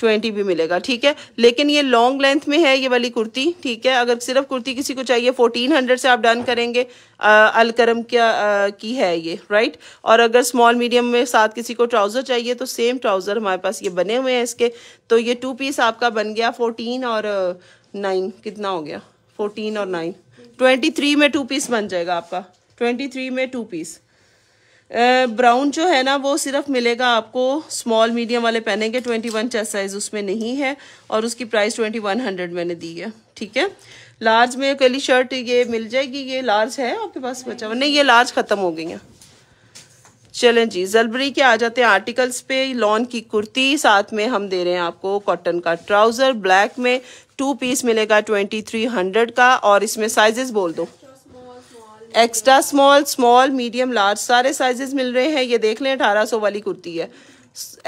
ट्वेंटी भी मिलेगा ठीक है लेकिन ये लॉन्ग लेंथ में है ये वाली कुर्ती ठीक है अगर सिर्फ कुर्ती किसी को चाहिए फोर्टीन हंड्रेड से आप डन करेंगे अलकरम क्या की है ये राइट और अगर स्मॉल मीडियम में साथ किसी को ट्राउज़र चाहिए तो सेम ट्राउज़र हमारे पास ये बने हुए हैं इसके तो ये टू पीस आपका बन गया फोर्टीन और नाइन कितना हो गया फोर्टीन और नाइन ट्वेंटी थ्री में टू पीस बन जाएगा आपका ट्वेंटी थ्री में टू पीस ब्राउन जो है ना वो सिर्फ मिलेगा आपको स्मॉल मीडियम वाले पहनेंगे ट्वेंटी वन चेस्ट साइज उसमें नहीं है और उसकी प्राइस ट्वेंटी वन हंड्रेड मैंने दी है ठीक है लार्ज में कली शर्ट ये मिल जाएगी ये लार्ज है आपके पास बचा हुआ नहीं ये लार्ज ख़त्म हो गई हैं चलें जी जलबरी के आ जाते हैं आर्टिकल्स पे लॉन की कुर्ती साथ में हम दे रहे हैं आपको कॉटन का ट्राउज़र ब्लैक में टू पीस मिलेगा ट्वेंटी थ्री हंड्रेड का और इसमें साइजेस बोल दो extra small small medium large सारे साइजेस मिल रहे हैं ये देख लें अठारह सौ वाली कुर्ती है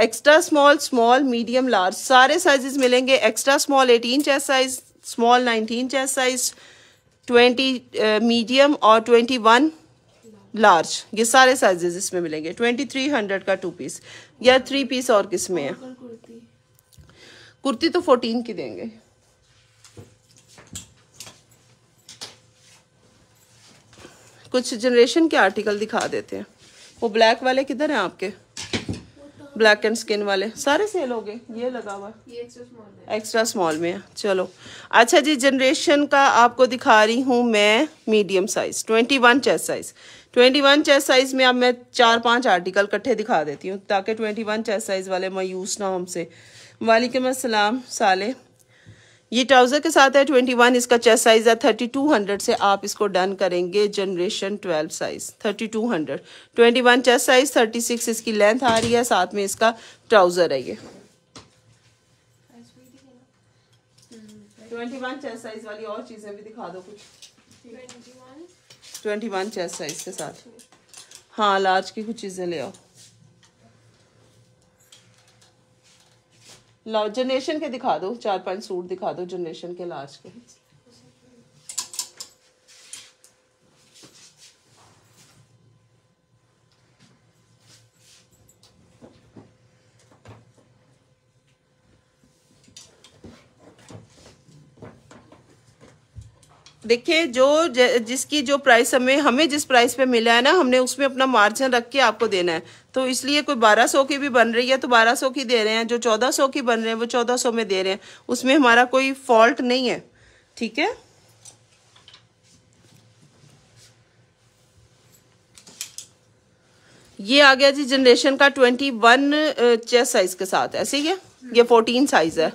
extra small small medium large सारे साइजेस मिलेंगे extra small eighteen chest size small nineteen chest size twenty medium और ट्वेंटी वन लार्ज ये सारे साइजेस इसमें मिलेंगे ट्वेंटी थ्री हंड्रेड का टू पीस या थ्री पीस और किस में है कुर्ती तो फोर्टीन की देंगे कुछ जनरेशन के आर्टिकल दिखा देते हैं वो ब्लैक वाले किधर हैं आपके ब्लैक एंड स्किन वाले सारे सेल हो गए ये लगा हुआ एक्स्ट्रा स्मॉल में है चलो अच्छा जी जनरेशन का आपको दिखा रही हूँ मैं medium size twenty one chest size twenty one chest size में अब मैं चार पांच आर्टिकल इकट्ठे दिखा देती हूँ ताकि ट्वेंटी वन चेस्ट साइज वाले मायूस ना हमसे वालेकुम असलम साले ये ट्राउज़र के साथ है ट्वेंटी वन इसका चेस्ट साइज़ है थर्टी टू हंड्रेड से आप इसको डन करेंगे Generation twelve size thirty two hundred twenty one chest size thirty six इसकी लेंथ आ रही है साथ में इसका ट्राउज़र है ये ट्वेंटी वन चेस्ट साइज़ वाली और चीज़ें भी दिखा दो कुछ ट्वेंटी वन चेस्ट साइज़ के साथ हाँ लार्ज की कुछ चीज़ें ले आओ जनरेशन के दिखा दो चार पांच सूट दिखा दो जनरेशन के लार्ज के देखिए जो जिसकी जो प्राइस हमें हमें जिस प्राइस पे मिला है ना हमने उसमें अपना मार्जिन रख के आपको देना है तो इसलिए कोई 1200 की भी बन रही है तो 1200 की दे रहे हैं जो 1400 की बन रहे हैं वो 1400 में दे रहे हैं उसमें हमारा कोई फॉल्ट नहीं है ठीक है ये आ गया जी जनरेशन का 21 चेस्ट साइज के साथ ऐसे ही है ये 14 साइज है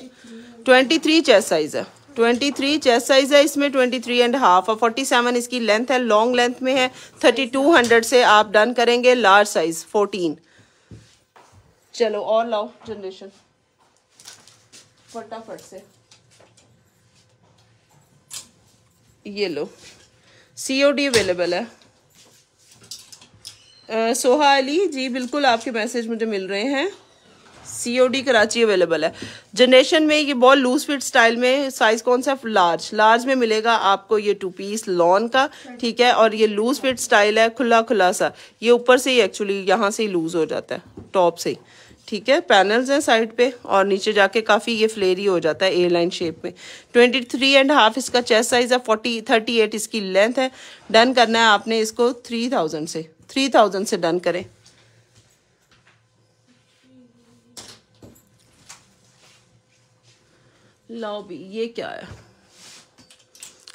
23 चेस्ट साइज है ट्वेंटी थ्री चेस्ट साइज है इसमें ट्वेंटी थ्री एंड हाफ और फोर्टी सेवन इसकी लेंथ है लॉन्ग लेंथ में है थर्टी टू हंड्रेड से आप डन करेंगे लार्ज साइज फोर्टीन चलो और लाओ जनरेशन फटाफट से ये लो सीओडी अवेलेबल है आ, सोहा अली जी बिल्कुल आपके मैसेज मुझे मिल रहे हैं सीओडी कराची अवेलेबल है जनरेशन में ये बहुत लूज फिट स्टाइल में साइज कौन सा लार्ज लार्ज में मिलेगा आपको ये टू पीस लॉन का ठीक है और ये लूज फिट स्टाइल है खुला खुला सा ये ऊपर से ही एक्चुअली यहाँ से ही लूज हो जाता है टॉप से ही ठीक है पैनल्स हैं साइड पे और नीचे जाके काफ़ी ये फ्लेरी हो जाता है ए लाइन शेप में ट्वेंटी थ्री एंड हाफ इसका चेस्ट साइज़ है फोर्टी थर्टी एट इसकी लेंथ है डन करना है आपने इसको थ्री थाउजेंड से थ्री थाउजेंड से डन करें लाओ भी ये क्या है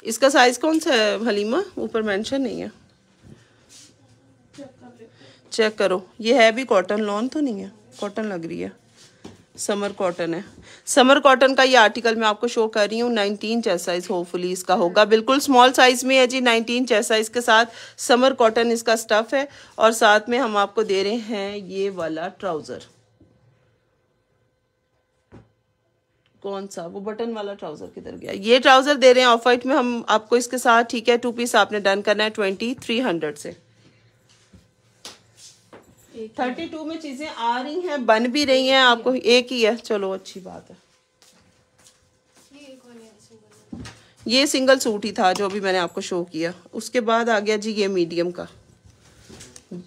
इसका साइज़ कौन सा है हलीमा ऊपर मेंशन नहीं है चेक करो ये है भी कॉटन लॉन तो नहीं है कॉटन लग रही है समर कॉटन है समर कॉटन का ये आर्टिकल मैं आपको शो कर रही हूँ नाइनटीन चेस साइज होपफुली इसका होगा बिल्कुल स्मॉल साइज में है जी नाइनटीन चेस साइज के साथ समर कॉटन इसका स्टफ है और साथ में हम आपको दे रहे हैं ये वाला ट्राउज़र कौन सा वो बटन वाला ट्राउजर किधर गया ये ट्राउजर दे रहे हैं ऑफ वाइट में हम आपको इसके साथ ठीक है टू पीस आपने डन करना है ट्वेंटी थ्री हंड्रेड से थर्टी टू में चीजें आ रही हैं बन भी रही हैं आपको एक ही है चलो अच्छी बात है ये सिंगल सूट ही था जो अभी मैंने आपको शो किया उसके बाद आ गया जी ये मीडियम का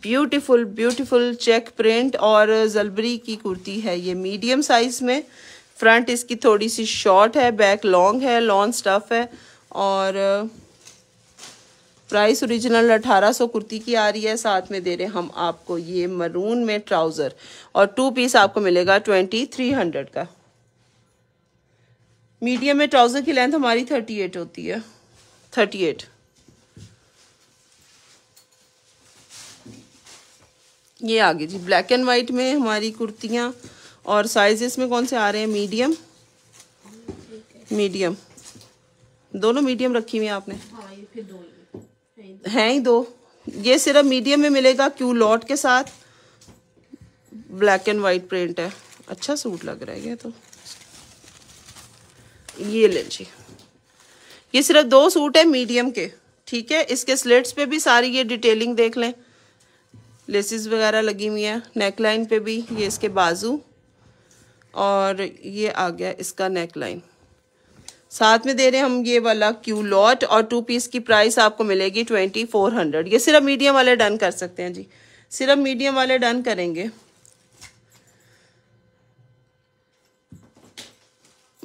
ब्यूटीफुल ब्यूटीफुल चेक प्रिंट और जलबरी की कुर्ती है ये मीडियम साइज में फ्रंट इसकी थोड़ी सी शॉर्ट है बैक लॉन्ग है लॉन्ग स्टफ़ है और प्राइस ओरिजिनल 1800 कुर्ती की आ रही है साथ में दे रहे हम आपको ये मरून में ट्राउज़र और टू पीस आपको मिलेगा 2300 का मीडियम में ट्राउज़र की लेंथ हमारी 38 होती है 38 ये आगे जी ब्लैक एंड वाइट में हमारी कुर्तियां और साइज इसमें कौन से आ रहे हैं मीडियम मीडियम दोनों मीडियम रखी हुई है आपने हाँ, हैं ही दो ये सिर्फ मीडियम में मिलेगा क्यू लॉट के साथ ब्लैक एंड वाइट प्रिंट है अच्छा सूट लग रहा है ये तो ये ले जी ये सिर्फ दो सूट है मीडियम के ठीक है इसके स्लेट्स पे भी सारी ये डिटेलिंग देख लें लेसिस वगैरह लगी हुई है नेकलाइन पे भी ये इसके बाजू और ये आ गया इसका नेक लाइन साथ में दे रहे हैं हम ये वाला क्यू लॉट और टू पीस की प्राइस आपको मिलेगी ट्वेंटी फोर हंड्रेड ये सिर्फ मीडियम वाले डन कर सकते हैं जी सिर्फ मीडियम वाले डन करेंगे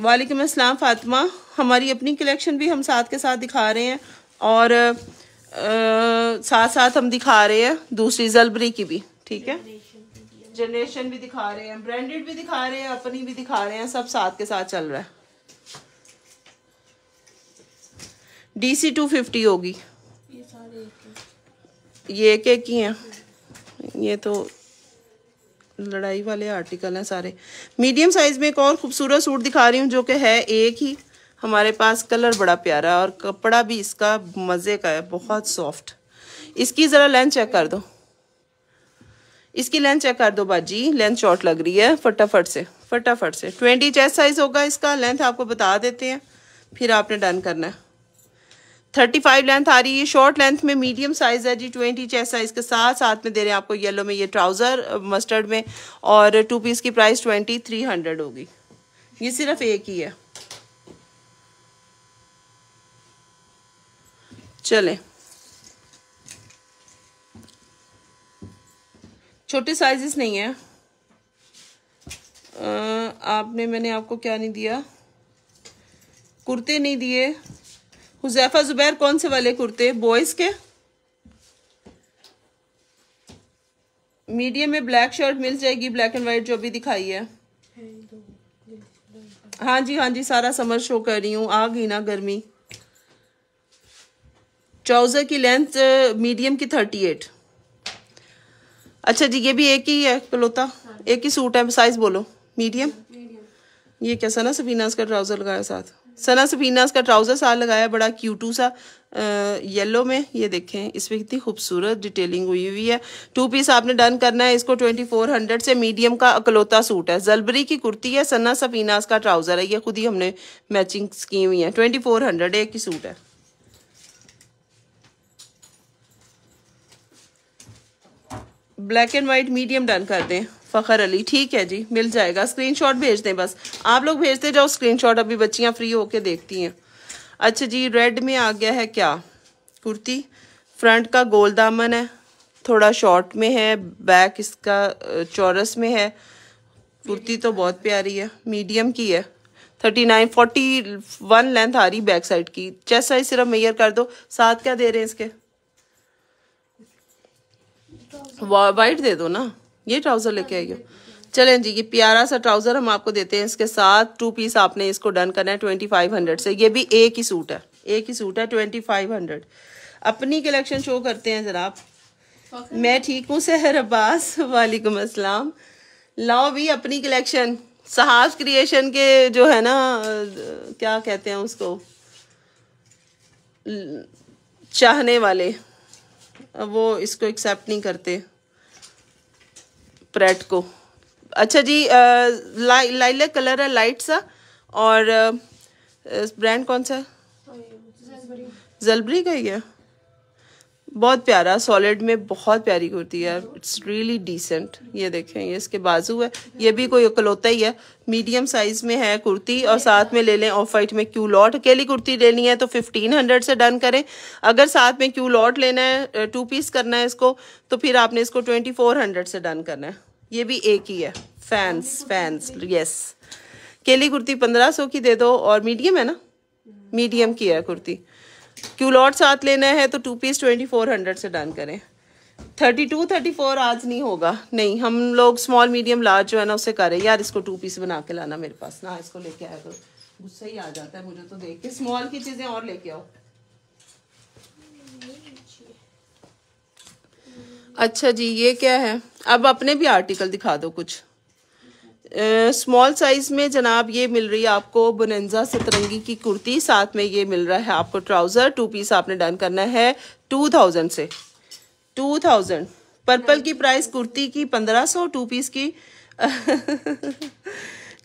वालेकुम अस्सलाम फातिमा हमारी अपनी कलेक्शन भी हम साथ के साथ दिखा रहे हैं और आ, साथ साथ हम दिखा रहे हैं दूसरी जलबरी की भी ठीक है जनरेशन भी दिखा रहे हैं ब्रांडेड भी दिखा रहे हैं अपनी भी दिखा रहे हैं सब साथ के साथ चल रहा है डीसी टू फिफ्टी होगी ये एक एक ही हैं ये तो लड़ाई वाले आर्टिकल हैं सारे मीडियम साइज में एक और खूबसूरत सूट दिखा रही हूँ जो कि है एक ही हमारे पास कलर बड़ा प्यारा और कपड़ा भी इसका मज़े का है बहुत सॉफ्ट इसकी ज़रा लेंथ चेक कर दो इसकी लेंथ चेक कर दो बाजी लेंथ शॉर्ट लग रही है फटाफट से फटाफट से ट्वेंटी चेस्ट साइज होगा इसका लेंथ आपको बता देते हैं फिर आपने डन करना है थर्टी फाइव लेंथ आ रही है शॉर्ट लेंथ में मीडियम साइज़ है जी ट्वेंटी चेस्ट साइज़ के साथ साथ में दे रहे हैं आपको येलो में ये ट्राउज़र मस्टर्ड में और टू पीस की प्राइस ट्वेंटी थ्री हंड्रेड होगी ये सिर्फ एक ही है चलें छोटे साइजेस नहीं है आपने मैंने आपको क्या नहीं दिया कुर्ते नहीं दिए हुजैफा जुबैर कौन से वाले कुर्ते बॉयज़ के मीडियम में ब्लैक शर्ट मिल जाएगी ब्लैक एंड वाइट जो भी दिखाई है हाँ जी हाँ जी सारा समर शो कर रही हूँ आ गई ना गर्मी ट्राउज़र की लेंथ मीडियम की थर्टी एट अच्छा जी ये भी एक ही है पलोता एक ही सूट है साइज बोलो मीडियम ये क्या सना सफीनास का ट्राउज़र लगाया साथ सना सफीनास का ट्राउज़र साथ लगाया बड़ा क्यूटू सा येलो में ये देखें इसमें कितनी खूबसूरत डिटेलिंग हुई हुई है टू पीस आपने डन करना है इसको ट्वेंटी फोर हंड्रेड से मीडियम का अकलौता सूट है जलबरी की कुर्ती है सना सफीनास का ट्राउज़र है ये खुद ही हमने मैचिंग की हुई है ट्वेंटी फोर हंड्रेड एक ही सूट है black and white medium done कर दें फ़खर अली ठीक है जी मिल जाएगा स्क्रीनशॉट भेज दें बस आप लोग भेजते जाओ स्क्रीनशॉट अभी बच्चियाँ फ्री होके देखती हैं अच्छा जी रेड में आ गया है क्या कुर्ती फ्रंट का गोल दामन है थोड़ा शॉर्ट में है बैक इसका चौरस में है कुर्ती तो बहुत प्यारी है मीडियम की है thirty nine forty one length आ रही बैक साइड की चेस्ट साइज सिर्फ मेयर कर दो साथ क्या दे रहे हैं इसके वाइट दे दो ना ये ट्राउज़र लेके आइए चलें जी ये प्यारा सा ट्राउज़र हम आपको देते हैं इसके साथ टू पीस आपने इसको डन करना है ट्वेंटी फाइव हंड्रेड से ये भी एक ही सूट है एक ही सूट है ट्वेंटी फाइव हंड्रेड अपनी कलेक्शन शो करते हैं ज़रा आप मैं ठीक हूँ सहर अब्बास वालेकुम अस्सलाम लाओ भी अपनी कलेक्शन सहाज क्रिएशन के जो है ना क्या कहते हैं उसको चाहने वाले वो इसको एक्सेप्ट नहीं करते प्रेट को अच्छा जी लाइ लाइला कलर है लाइट सा और ब्रांड कौन सा हाँ, जलबरी का ही है बहुत प्यारा सॉलिड में बहुत प्यारी कुर्ती है इट्स रियली डिसेंट ये देखें ये इसके बाजू है ये भी कोई अकलौता ही है मीडियम साइज में है कुर्ती और साथ में ले लें ऑफ वाइट में क्यू लॉट अकेली कुर्ती लेनी है तो 1500 से डन करें अगर साथ में क्यू लॉट लेना है टू पीस करना है इसको तो फिर आपने इसको 2400 से डन करना है ये भी एक ही है फैंस फैंस यस केली कुर्ती पंद्रह की दे दो और मीडियम है ना मीडियम की है कुर्ती क्यूलॉट साथ लेना है तो two piece twenty four hundred से डन करें थर्टी टू थर्टी फोर आज नहीं होगा नहीं हम लोग स्मॉल मीडियम लार्ज जो है ना उसे करें यार इसको टू पीस बना के लाना मेरे पास ना इसको लेके आया तो गुस्सा ही आ जाता है मुझे तो देख के स्मॉल की चीज़ें और लेके आओ अच्छा जी ये क्या है अब अपने भी आर्टिकल दिखा दो कुछ स्मॉल साइज़ में जनाब ये मिल रही है आपको बुनंजा सतरंगी की कुर्ती साथ में ये मिल रहा है आपको ट्राउज़र टू पीस आपने डन करना है टू थाउजेंड से टू थाउजेंड पर्पल की प्राइस कुर्ती की पंद्रह सौ टू पीस की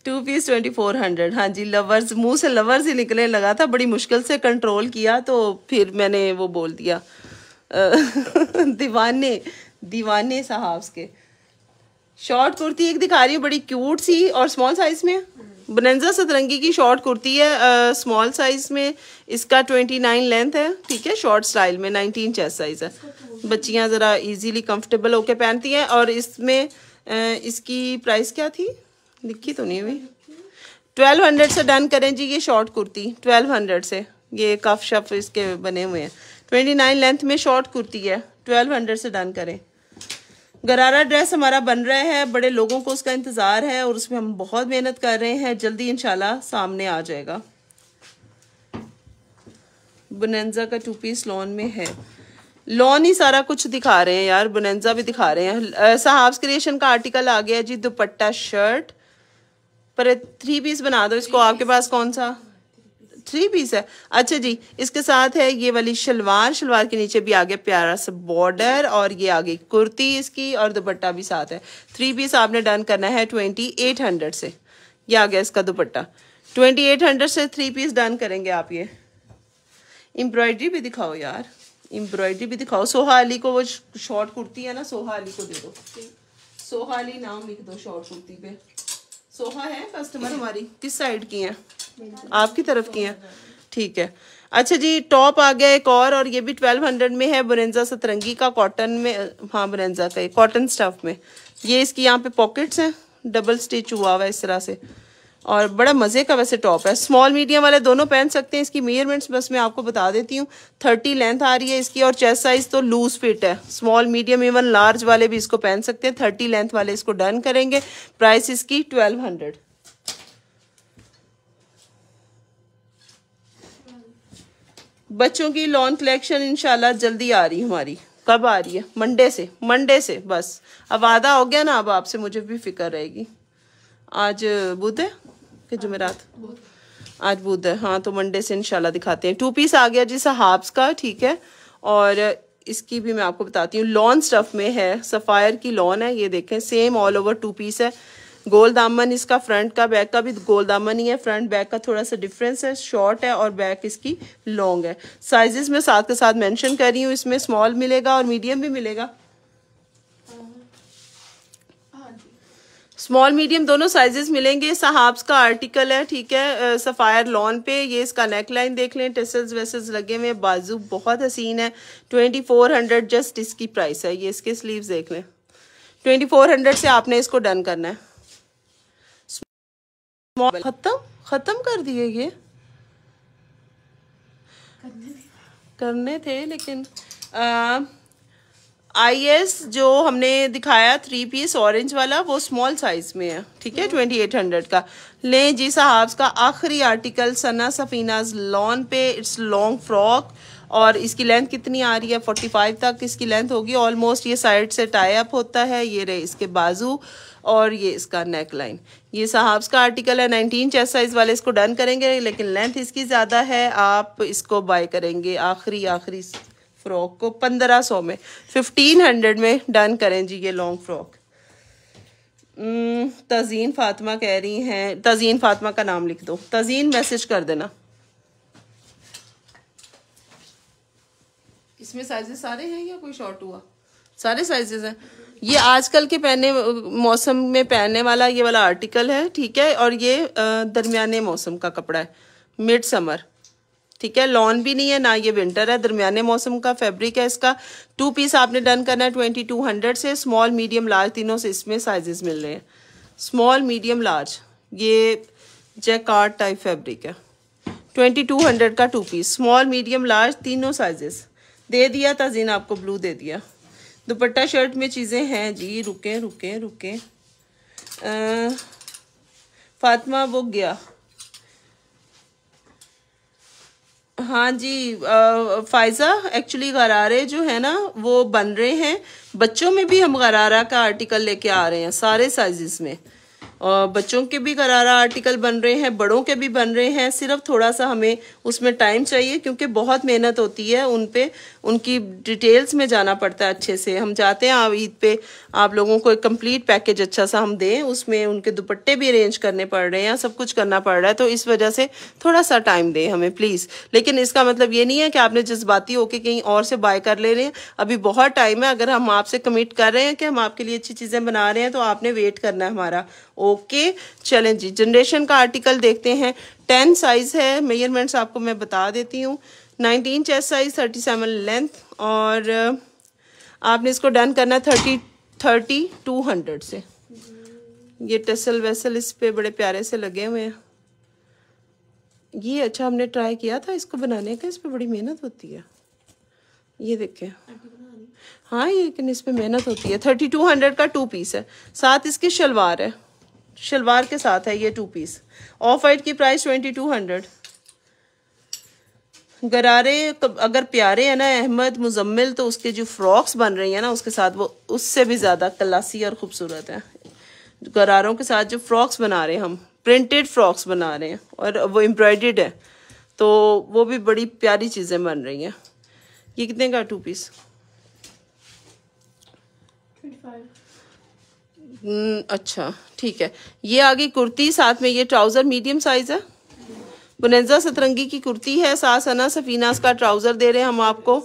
two piece twenty four hundred हाँ जी लवर्स मुंह से लवर्स ही निकलने लगा था बड़ी मुश्किल से कंट्रोल किया तो फिर मैंने वो बोल दिया [laughs] दीवाने दीवाने साहब के शॉर्ट कुर्ती एक दिखा रही हूँ बड़ी क्यूट सी और स्मॉल साइज में बनंजा सतरंगी की शॉर्ट कुर्ती है स्मॉल साइज में इसका ट्वेंटी नाइन लेंथ है ठीक है शॉर्ट स्टाइल में नाइनटीन चेस्ट साइज है बच्चियाँ ज़रा इजीली कंफर्टेबल होके पहनती हैं और इसमें इसकी प्राइस क्या थी लिखी तो नहीं हुई ट्वेल्व हंड्रेड से डन करें जी ये शॉर्ट कुर्ती ट्वेल्व हंड्रेड से ये कफ शफ इसके बने हुए हैं ट्वेंटी नाइन लेंथ में शॉर्ट कुर्ती है ट्वेल्व हंड्रेड से डन करें गरारा ड्रेस हमारा बन रहा है बड़े लोगों को उसका इंतज़ार है और उसमें हम बहुत मेहनत कर रहे हैं जल्दी इंशाल्लाह सामने आ जाएगा बुनंजा का टू पीस लॉन में है लॉन ही सारा कुछ दिखा रहे हैं यार बुनंजा भी दिखा रहे हैं साहब क्रिएशन का आर्टिकल आ गया जी दुपट्टा शर्ट पर थ्री पीस बना दो इसको आपके पास कौन सा थ्री पीस है अच्छा जी इसके साथ है ये वाली शलवार शलवार के नीचे भी आगे प्यारा सा बॉर्डर और ये आगे कुर्ती इसकी और दुपट्टा भी साथ है थ्री पीस आपने डन करना है ट्वेंटी एट हंड्रेड से ये आ गया इसका दुपट्टा ट्वेंटी एट हंड्रेड से थ्री पीस डन करेंगे आप ये एम्ब्रॉयडरी भी दिखाओ यार एम्ब्रॉयडरी भी दिखाओ सोहा अली को वो शॉर्ट कुर्ती है ना सोहा अली को दे दो सोहा अली नाम लिख दो शॉर्ट कुर्ती पे सोहा है कस्टमर हमारी किस साइड की है आपकी तरफ की हैं ठीक है अच्छा जी टॉप आ गया एक और और ये भी ट्वेल्व हंड्रेड में है बुरेंजा सतरंगी का कॉटन में हाँ बुरेंजा का कॉटन स्टफ में ये इसकी यहाँ पे पॉकेट्स हैं डबल स्टिच हुआ हुआ है इस तरह से और बड़ा मज़े का वैसे टॉप है स्मॉल मीडियम वाले दोनों पहन सकते हैं इसकी मेयरमेंट्स बस मैं आपको बता देती हूँ थर्टी लेंथ आ रही है इसकी और चेस्ट साइज़ तो लूज फिट है स्मॉल मीडियम इवन लार्ज वाले भी इसको पहन सकते हैं थर्टी लेंथ वाले इसको डन करेंगे प्राइस इसकी ट्वेल्व हंड्रेड बच्चों की लॉन कलेक्शन इनशाला जल्दी आ रही हमारी कब आ रही है मंडे से मंडे से बस अब आधा हो गया ना अब आपसे मुझे भी फिक्र रहेगी आज बुध है कि जुमेरात आज बुध है हाँ तो मंडे से इनशाला दिखाते हैं टू पीस आ गया जी सहाब्स का ठीक है और इसकी भी मैं आपको बताती हूँ लॉन स्टफ में है सफ़ायर की लॉन है ये देखें same all over two piece है गोल दामन इसका फ्रंट का बैक का भी गोल दामन ही है फ्रंट बैक का थोड़ा सा डिफरेंस है शॉर्ट है और बैक इसकी लॉन्ग है साइजेस मैं साथ के साथ मेंशन कर रही हूँ इसमें स्मॉल मिलेगा और मीडियम भी मिलेगा स्मॉल मीडियम दोनों साइजेस मिलेंगे सहाब्स का आर्टिकल है ठीक है सफ़ायर लॉन पे ये इसका नेक लाइन देख लें टेसल्स वेसल्स लगे हुए बाजू बहुत हसीन है ट्वेंटी फोर हंड्रेड जस्ट इसकी प्राइस है ये इसके स्लीव्स देख लें ट्वेंटी फोर हंड्रेड से आपने इसको डन करना है खत्म खत्म कर दिए ये करने थे लेकिन आई एस जो हमने दिखाया थ्री पीस ऑरेंज वाला वो स्मॉल साइज में है ठीक है ट्वेंटी एट हंड्रेड का लें जी साहब का आखिरी आर्टिकल सना सफीनाज लॉन पे इट्स लॉन्ग फ्रॉक और इसकी लेंथ कितनी आ रही है फोर्टी फाइव तक इसकी लेंथ होगी ऑलमोस्ट ये साइड से टाई अप होता है ये रहे इसके बाजू और ये इसका नेक लाइन ये साहब्स का आर्टिकल है नाइनटीन चेस्ट साइज़ वाले इसको डन करेंगे लेकिन लेंथ इसकी ज़्यादा है आप इसको बाय करेंगे आखिरी आखिरी फ्रॉक को पंद्रह सौ में फिफ्टीन हंड्रेड में डन करें जी ये लॉन्ग फ्रॉक तजीन फातिमा कह रही हैं तजीन फातिमा का नाम लिख दो तजीन मैसेज कर देना इसमें साइजेस सारे हैं या कोई शॉर्ट हुआ सारे साइजेस हैं ये आजकल के पहने मौसम में पहनने वाला ये वाला आर्टिकल है ठीक है और ये दरमियाने मौसम का कपड़ा है मिड समर ठीक है लॉन भी नहीं है ना ये विंटर है दरमियाने मौसम का फैब्रिक है इसका टू पीस आपने डन करना है ट्वेंटी टू हंड्रेड से स्मॉल मीडियम लार्ज तीनों से इसमें साइजेस मिल रहे हैं स्मॉल मीडियम लार्ज ये जैकार्ड टाइप फैब्रिक है ट्वेंटी टू हंड्रेड का two piece small medium large तीनों साइजेस दे दिया तजीन आपको ब्लू दे दिया दुपट्टा शर्ट में चीज़ें हैं जी रुके रुके रुके फातिमा वो गया हाँ जी फ़ायज़ा एक्चुअली गरारे जो है ना वो बन रहे हैं बच्चों में भी हम गरारा का आर्टिकल लेके आ रहे हैं सारे साइज़ में और बच्चों के भी करारा आर्टिकल बन रहे हैं बड़ों के भी बन रहे हैं सिर्फ थोड़ा सा हमें उसमें टाइम चाहिए क्योंकि बहुत मेहनत होती है उन पर उनकी डिटेल्स में जाना पड़ता है अच्छे से हम जाते हैं ईद पे आप लोगों को एक कंप्लीट पैकेज अच्छा सा हम दें उसमें उनके दुपट्टे भी अरेंज करने पड़ रहे हैं सब कुछ करना पड़ रहा है तो इस वजह से थोड़ा सा टाइम दें हमें प्लीज़ लेकिन इसका मतलब ये नहीं है कि आपने जज्बाती होकर कहीं और से बाय कर ले रहे हैं अभी बहुत टाइम है अगर हम आपसे कमिट कर रहे हैं कि हम आपके लिए अच्छी चीज़ें बना रहे हैं तो आपने वेट करना है हमारा ओके चलें जी जनरेशन का आर्टिकल देखते हैं टेन साइज़ है मेजरमेंट्स आपको मैं बता देती हूँ nineteen chest size thirty seven length और आपने इसको डन करना थर्टी थर्टी टू हंड्रेड से ये टेसल वेसल इस पे बड़े प्यारे से लगे हुए हैं ये अच्छा हमने ट्राई किया था इसको बनाने का इस पर बड़ी मेहनत होती है ये देखें हाँ ये लेकिन इस पर मेहनत होती है थर्टी टू हंड्रेड का टू पीस है साथ इसकी शलवार है शलवार के साथ है ये टू पीस ऑफ वाइट की प्राइस ट्वेंटी टू हंड्रेड गरारे अगर प्यारे हैं ना अहमद मुजम्मिल तो उसके जो फ्रॉक्स बन रही हैं ना उसके साथ वो उससे भी ज़्यादा क्लासी और ख़ूबसूरत है गरारों के साथ जो फ्रॉक्स बना रहे हैं हम प्रिंटेड फ्रॉक्स बना रहे हैं और वो एम्ब्रॉयड है तो वो भी बड़ी प्यारी चीज़ें बन रही हैं ये कितने का टू पीस हम्म, अच्छा ठीक है ये आगे कुर्ती साथ में ये ट्राउज़र मीडियम साइज़ है बुनजा सतरंगी की कुर्ती है सास अना सफीनास का ट्राउजर दे रहे हैं हम आपको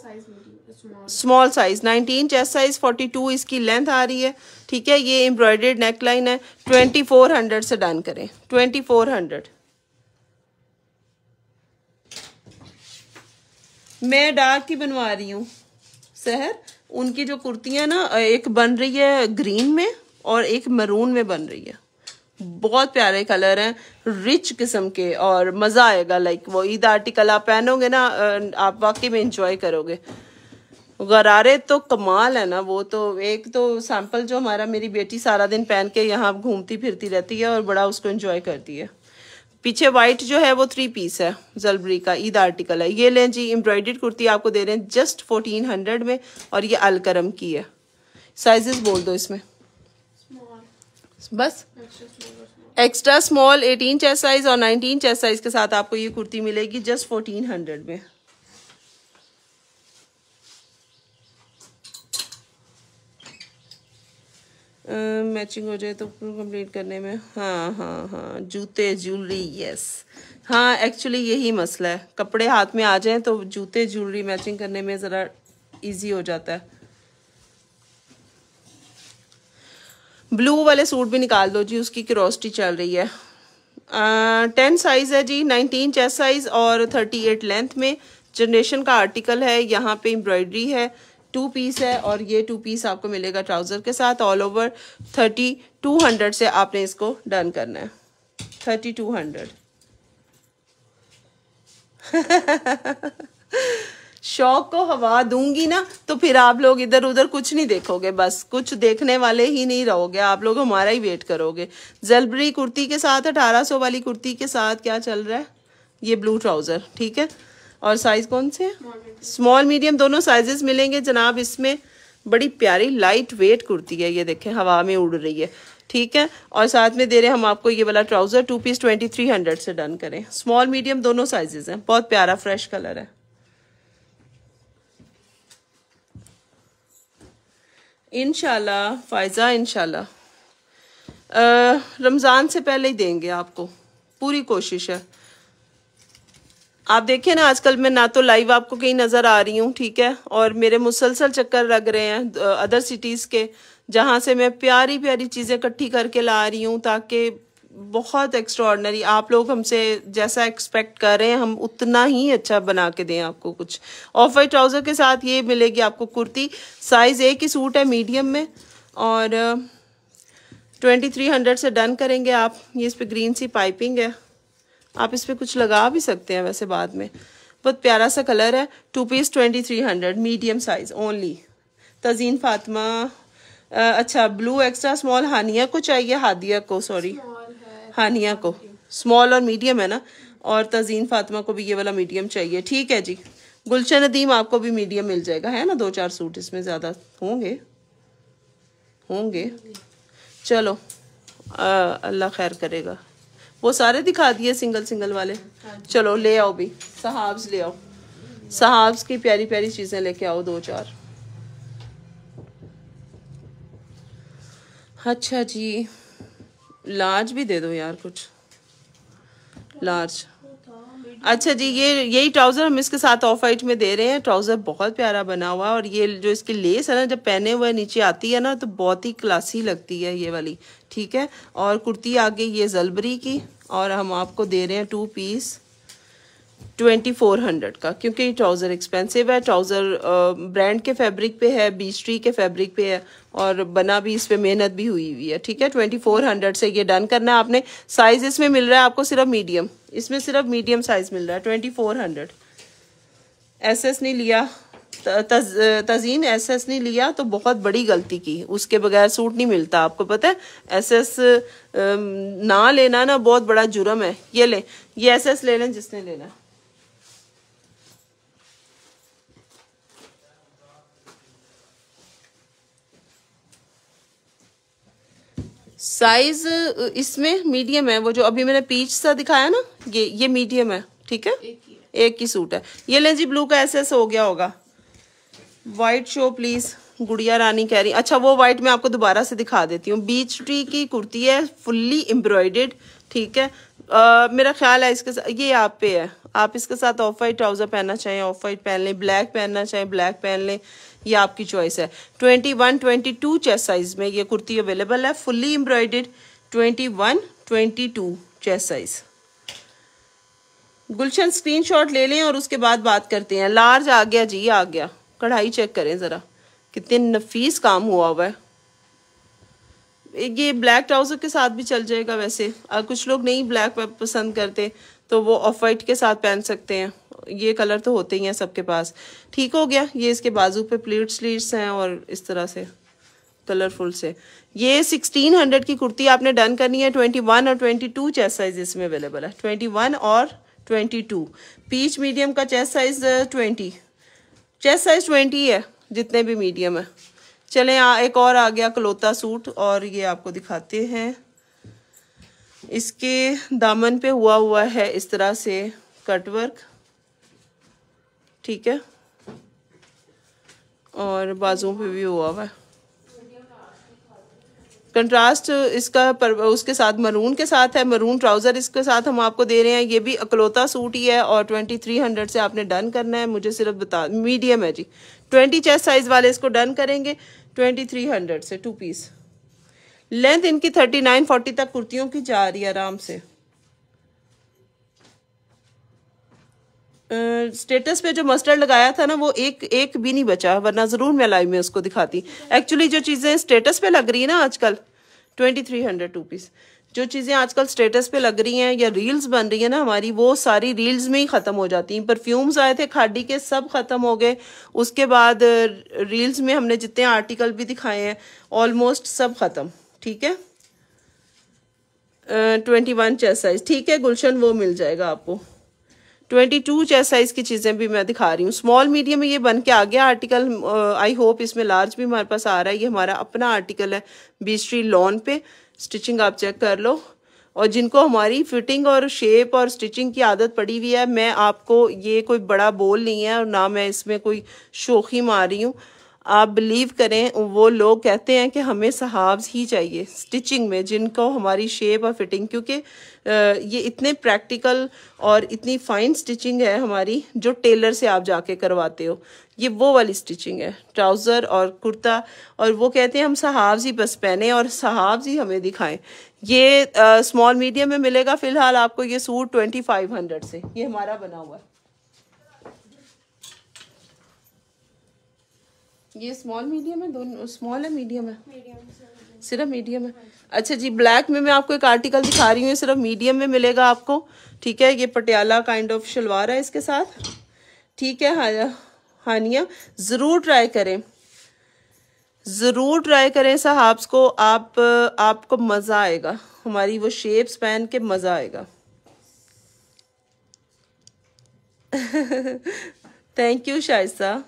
स्मॉल साइज 19 चेस्ट साइज 42 इसकी लेंथ आ रही है ठीक है ये एम्ब्रॉयडर्ड नेक लाइन है 2400 से डन करें 2400 मैं डार्क की बनवा रही हूँ शहर उनकी जो कुर्तियाँ ना एक बन रही है ग्रीन में और एक मरून में बन रही है बहुत प्यारे कलर हैं रिच किस्म के और मज़ा आएगा लाइक वो ईद आर्टिकल आप पहनोगे ना अं, आप वाकई में इंजॉय करोगे गरारे तो कमाल है ना वो तो एक तो सैम्पल जो हमारा मेरी बेटी सारा दिन पहन के यहाँ घूमती फिरती रहती है और बड़ा उसको इंजॉय करती है पीछे वाइट जो है वो थ्री पीस है जलबरी का ईद आर्टिकल है ये लें जी एम्ब्रॉयड कुर्ती आपको दे रहे हैं जस्ट फोर्टीन हंड्रेड में और ये अलकरम की है साइजेस बोल दो इसमें बस extra small eighteen chest size और नाइनटीन चेस्ट साइज के साथ आपको ये कुर्ती मिलेगी जस्ट फोर्टीन हंड्रेड में मैचिंग uh, हो जाए तो कंप्लीट करने में हाँ हाँ हाँ जूते ज्वेलरी यस हाँ एक्चुअली यही मसला है कपड़े हाथ में आ जाएं तो जूते ज्वेलरी मैचिंग करने में ज़रा इजी हो जाता है ब्लू वाले सूट भी निकाल दो जी उसकी क्रॉसटी चल रही है टेन साइज़ है जी नाइनटीन चेस्ट साइज़ और थर्टी एट लेंथ में जनरेशन का आर्टिकल है यहाँ पे एम्ब्रॉयडरी है टू पीस है और ये टू पीस आपको मिलेगा ट्राउज़र के साथ all over thirty two hundred से आपने इसको डन करना है थर्टी टू हंड्रेड शौक को हवा दूंगी ना तो फिर आप लोग इधर उधर कुछ नहीं देखोगे बस कुछ देखने वाले ही नहीं रहोगे आप लोग हमारा ही वेट करोगे जलबरी कुर्ती के साथ अठारह वाली कुर्ती के साथ क्या चल रहा है ये ब्लू ट्राउज़र ठीक है और साइज़ कौन से स्मॉल मीडियम दोनों साइजेस मिलेंगे जनाब इसमें बड़ी प्यारी लाइट वेट कुर्ती है ये देखें हवा में उड़ रही है ठीक है और साथ में दे रहे हम आपको ये वाला trouser two piece twenty three hundred से डन करें स्मॉल मीडियम दोनों साइजेस हैं बहुत प्यारा फ्रेश कलर है इन फ़ायज़ा इनशाला रमज़ान से पहले ही देंगे आपको पूरी कोशिश है आप देखिए ना आजकल मैं ना तो लाइव आपको कहीं नज़र आ रही हूँ ठीक है और मेरे मुसलसल चक्कर लग रहे हैं अदर सिटीज़ के जहाँ से मैं प्यारी प्यारी चीज़ें इकट्ठी करके ला रही हूँ ताकि बहुत एक्स्ट्रॉर्डनरी आप लोग हमसे जैसा एक्सपेक्ट कर रहे हैं हम उतना ही अच्छा बना के दें आपको कुछ ऑफ वाइट ट्राउज़र के साथ ये मिलेगी आपको कुर्ती साइज़ ए की सूट है मीडियम में और ट्वेंटी थ्री हंड्रेड से डन करेंगे आप ये इस पर ग्रीन सी पाइपिंग है आप इस पर कुछ लगा भी सकते हैं वैसे बाद में बहुत प्यारा सा कलर है two piece twenty three hundred medium size only Tazeen Fatima अच्छा ब्लू एक्स्ट्रा स्मॉल हानिया को चाहिए हादिया को सॉरी हानिया को स्मॉल और मीडियम है ना और तजीन फातिमा को भी ये वाला मीडियम चाहिए ठीक है जी गुलशन नदीम आपको भी मीडियम मिल जाएगा है ना दो चार सूट इसमें ज़्यादा होंगे होंगे चलो अल्लाह खैर करेगा वो सारे दिखा दिए सिंगल सिंगल वाले चलो ले आओ भी सहाब्स ले आओ सहाब्स की प्यारी प्यारी चीज़ें लेके आओ दो चार अच्छा जी लार्ज भी दे दो यार कुछ लार्ज अच्छा जी ये यही ट्राउज़र हम इसके साथ ऑफ वाइट में दे रहे हैं ट्राउज़र बहुत प्यारा बना हुआ है और ये जो इसकी लेस है ना जब पहने हुए नीचे आती है ना तो बहुत ही क्लासी लगती है ये वाली ठीक है और कुर्ती आगे ये जलबरी की और हम आपको दे रहे हैं two piece twenty four hundred का क्योंकि ट्राउज़र एक्सपेंसिव है ट्राउज़र ब्रांड के फैब्रिक पे है बीस्ट्री के फैब्रिक पे है और बना भी इस पर मेहनत भी हुई हुई है ठीक है ट्वेंटी फोर हंड्रेड से ये डन करना है आपने साइज़ इसमें मिल रहा है आपको सिर्फ मीडियम इसमें सिर्फ मीडियम साइज़ मिल रहा है twenty four hundred S S नहीं लिया तजीन एस एस नहीं लिया तो बहुत बड़ी गलती की उसके बगैर सूट नहीं मिलता आपको पता है एस एस ना लेना ना बहुत बड़ा जुर्म है ये ले ये एस एस ले लें जिसने लेना साइज इसमें मीडियम है वो जो अभी मैंने पीच सा दिखाया ना ये ये मीडियम है ठीक है एक ही, सूट है ये लें जी ब्लू का ऐसे ऐसे हो गया होगा वाइट शो प्लीज़ गुड़िया रानी कह रही अच्छा वो वाइट मैं आपको दोबारा से दिखा देती हूँ बीच ट्री की कुर्ती है फुल्ली एम्ब्रॉयडेड ठीक है आ, मेरा ख्याल है इसके साथ ये आप पे है आप इसके साथ ऑफ वाइट ट्राउज़र पहनना चाहें ऑफ वाइट पहन लें ब्लैक पहनना चाहें ब्लैक पहन लें ये आपकी चॉइस है twenty one twenty two chest size में ये कुर्ती अवेलेबल है fully embroidered twenty one twenty two chest size Gulshan screenshot ले लें और उसके बाद बात करते हैं लार्ज आ गया जी आ गया कढ़ाई चेक करें ज़रा कितने नफीस काम हुआ हुआ है ये ब्लैक ट्राउज़र के साथ भी चल जाएगा वैसे कुछ लोग नहीं ब्लैक पसंद करते तो वो ऑफ वाइट के साथ पहन सकते हैं ये कलर तो होते ही हैं सबके पास ठीक हो गया ये इसके बाजू पे प्लेट स्लीट्स हैं और इस तरह से कलरफुल से ये सिक्सटीन हंड्रेड की कुर्ती आपने डन करनी है ट्वेंटी वन और ट्वेंटी टू चेस्ट साइज इसमें अवेलेबल है ट्वेंटी वन और ट्वेंटी टू पीच मीडियम का chest size twenty chest size twenty है जितने भी मीडियम है चलें आ, एक और आ गया कलोता सूट और ये आपको दिखाते हैं इसके दामन पे हुआ हुआ है इस तरह से कट वर्क ठीक है और बाजुओं पे भी हुआ हुआ है कंट्रास्ट इसका पर उसके साथ मरून के साथ है मरून ट्राउज़र इसके साथ हम आपको दे रहे हैं ये भी अकलौता सूट ही है और ट्वेंटी थ्री हंड्रेड से आपने डन करना है मुझे सिर्फ बता मीडियम है जी ट्वेंटी चेस्ट साइज़ वाले इसको डन करेंगे ट्वेंटी थ्री हंड्रेड से टू पीस लेंथ इनकी थर्टी नाइन फोर्टी तक कुर्तियों की जा रही है आराम से स्टेटस uh, पे जो मस्टर्ड लगाया था ना वो एक एक भी नहीं बचा वरना ज़रूर मैं लाइव में उसको दिखाती एक्चुअली जो चीज़ें स्टेटस पे लग रही है ना आजकल ट्वेंटी थ्री हंड्रेड रुपीज़ जो चीज़ें आजकल स्टेटस पे लग रही हैं या रील्स बन रही है ना हमारी वो सारी रील्स में ही ख़त्म हो जाती हैं परफ्यूम्स आए थे खाडी के सब ख़त्म हो गए उसके बाद रील्स में हमने जितने आर्टिकल भी दिखाए हैं ऑलमोस्ट सब ख़त्म ठीक है ट्वेंटी वन चेस साइज ठीक है गुलशन वो मिल जाएगा आपको ट्वेंटी टू चेस साइज की चीज़ें भी मैं दिखा रही हूँ स्मॉल मीडियम में ये बन के आ गया आर्टिकल आई होप इसमें लार्ज भी हमारे पास आ रहा है ये हमारा अपना आर्टिकल है बीस्ट्री लॉन पे स्टिचिंग आप चेक कर लो और जिनको हमारी फिटिंग और शेप और स्टिचिंग की आदत पड़ी हुई है मैं आपको ये कोई बड़ा बोल नहीं है और ना मैं इसमें कोई शोखी मार रही हूँ आप बिलीव करें वो लोग कहते हैं कि हमें सहाब्स ही चाहिए स्टिचिंग में जिनको हमारी शेप और फिटिंग क्योंकि ये इतने प्रैक्टिकल और इतनी फाइन स्टिचिंग है हमारी जो टेलर से आप जाके करवाते हो ये वो वाली स्टिचिंग है ट्राउज़र और कुर्ता और वो कहते हैं हम सहाब्स ही बस पहने और सहाब्स ही हमें दिखाएं ये स्मॉल मीडियम में मिलेगा फ़िलहाल आपको ये सूट ट्वेंटी फाइव हंड्रेड से ये हमारा बना हुआ है ये स्मॉल मीडियम है दोनों स्मॉल है मीडियम है सिर्फ मीडियम है अच्छा जी ब्लैक में मैं आपको एक आर्टिकल दिखा रही हूँ सिर्फ मीडियम में मिलेगा आपको ठीक है ये पटियाला काइंड ऑफ शलवार है इसके साथ ठीक है हानिया हाँ, ज़रूर ट्राई करें ज़रूर ट्राई करें साहब्स को आप आपको मज़ा आएगा हमारी वो शेप्स पहन के मज़ा आएगा थैंक यू शाइसा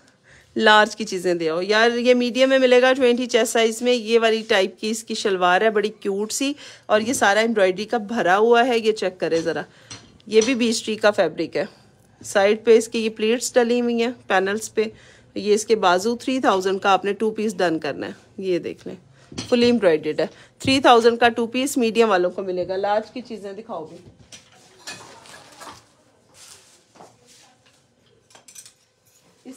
लार्ज की चीज़ें दे आओ यार ये मीडियम में मिलेगा ट्वेंटी चेस्ट साइज़ में ये वाली टाइप की इसकी शलवार है बड़ी क्यूट सी और ये सारा एम्ब्रॉयडरी का भरा हुआ है ये चेक करें ज़रा ये भी बीस ट्री का फैब्रिक है साइड पे इसके ये प्लेट्स डली हुई हैं पैनल्स पे ये इसके बाजू थ्री थाउजेंड का आपने टू पीस डन करना है ये देख लें फुली एम्ब्रॉयडेड है थ्री थाउजेंड का टू पीस मीडियम वालों को मिलेगा लार्ज की चीज़ें दिखाओगे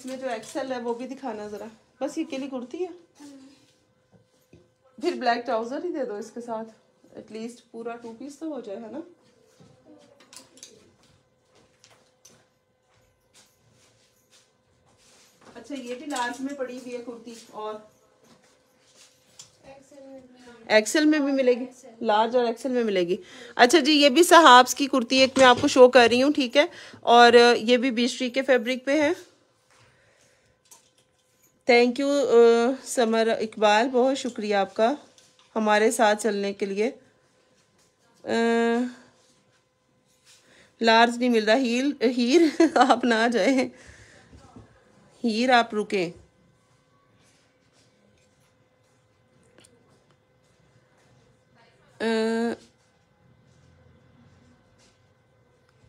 इसमें जो एक्सेल है वो भी दिखाना ज़रा बस ये अकेली कुर्ती है फिर ब्लैक ट्राउज़र ही दे दो इसके साथ एटलीस्ट पूरा टू पीस तो हो जाए है ना अच्छा ये भी लार्ज में पड़ी हुई है कुर्ती और एक्सेल में भी मिलेगी लार्ज और एक्सेल में मिलेगी अच्छा जी ये भी सहाब्स की कुर्ती एक मैं आपको शो कर रही हूँ ठीक है और ये भी बीस के फैब्रिक पे है थैंक यू समर इकबाल बहुत शुक्रिया आपका हमारे साथ चलने के लिए लार्ज uh, नहीं मिल रहा हील हीर [laughs] आप ना जाए हीर आप रुके uh,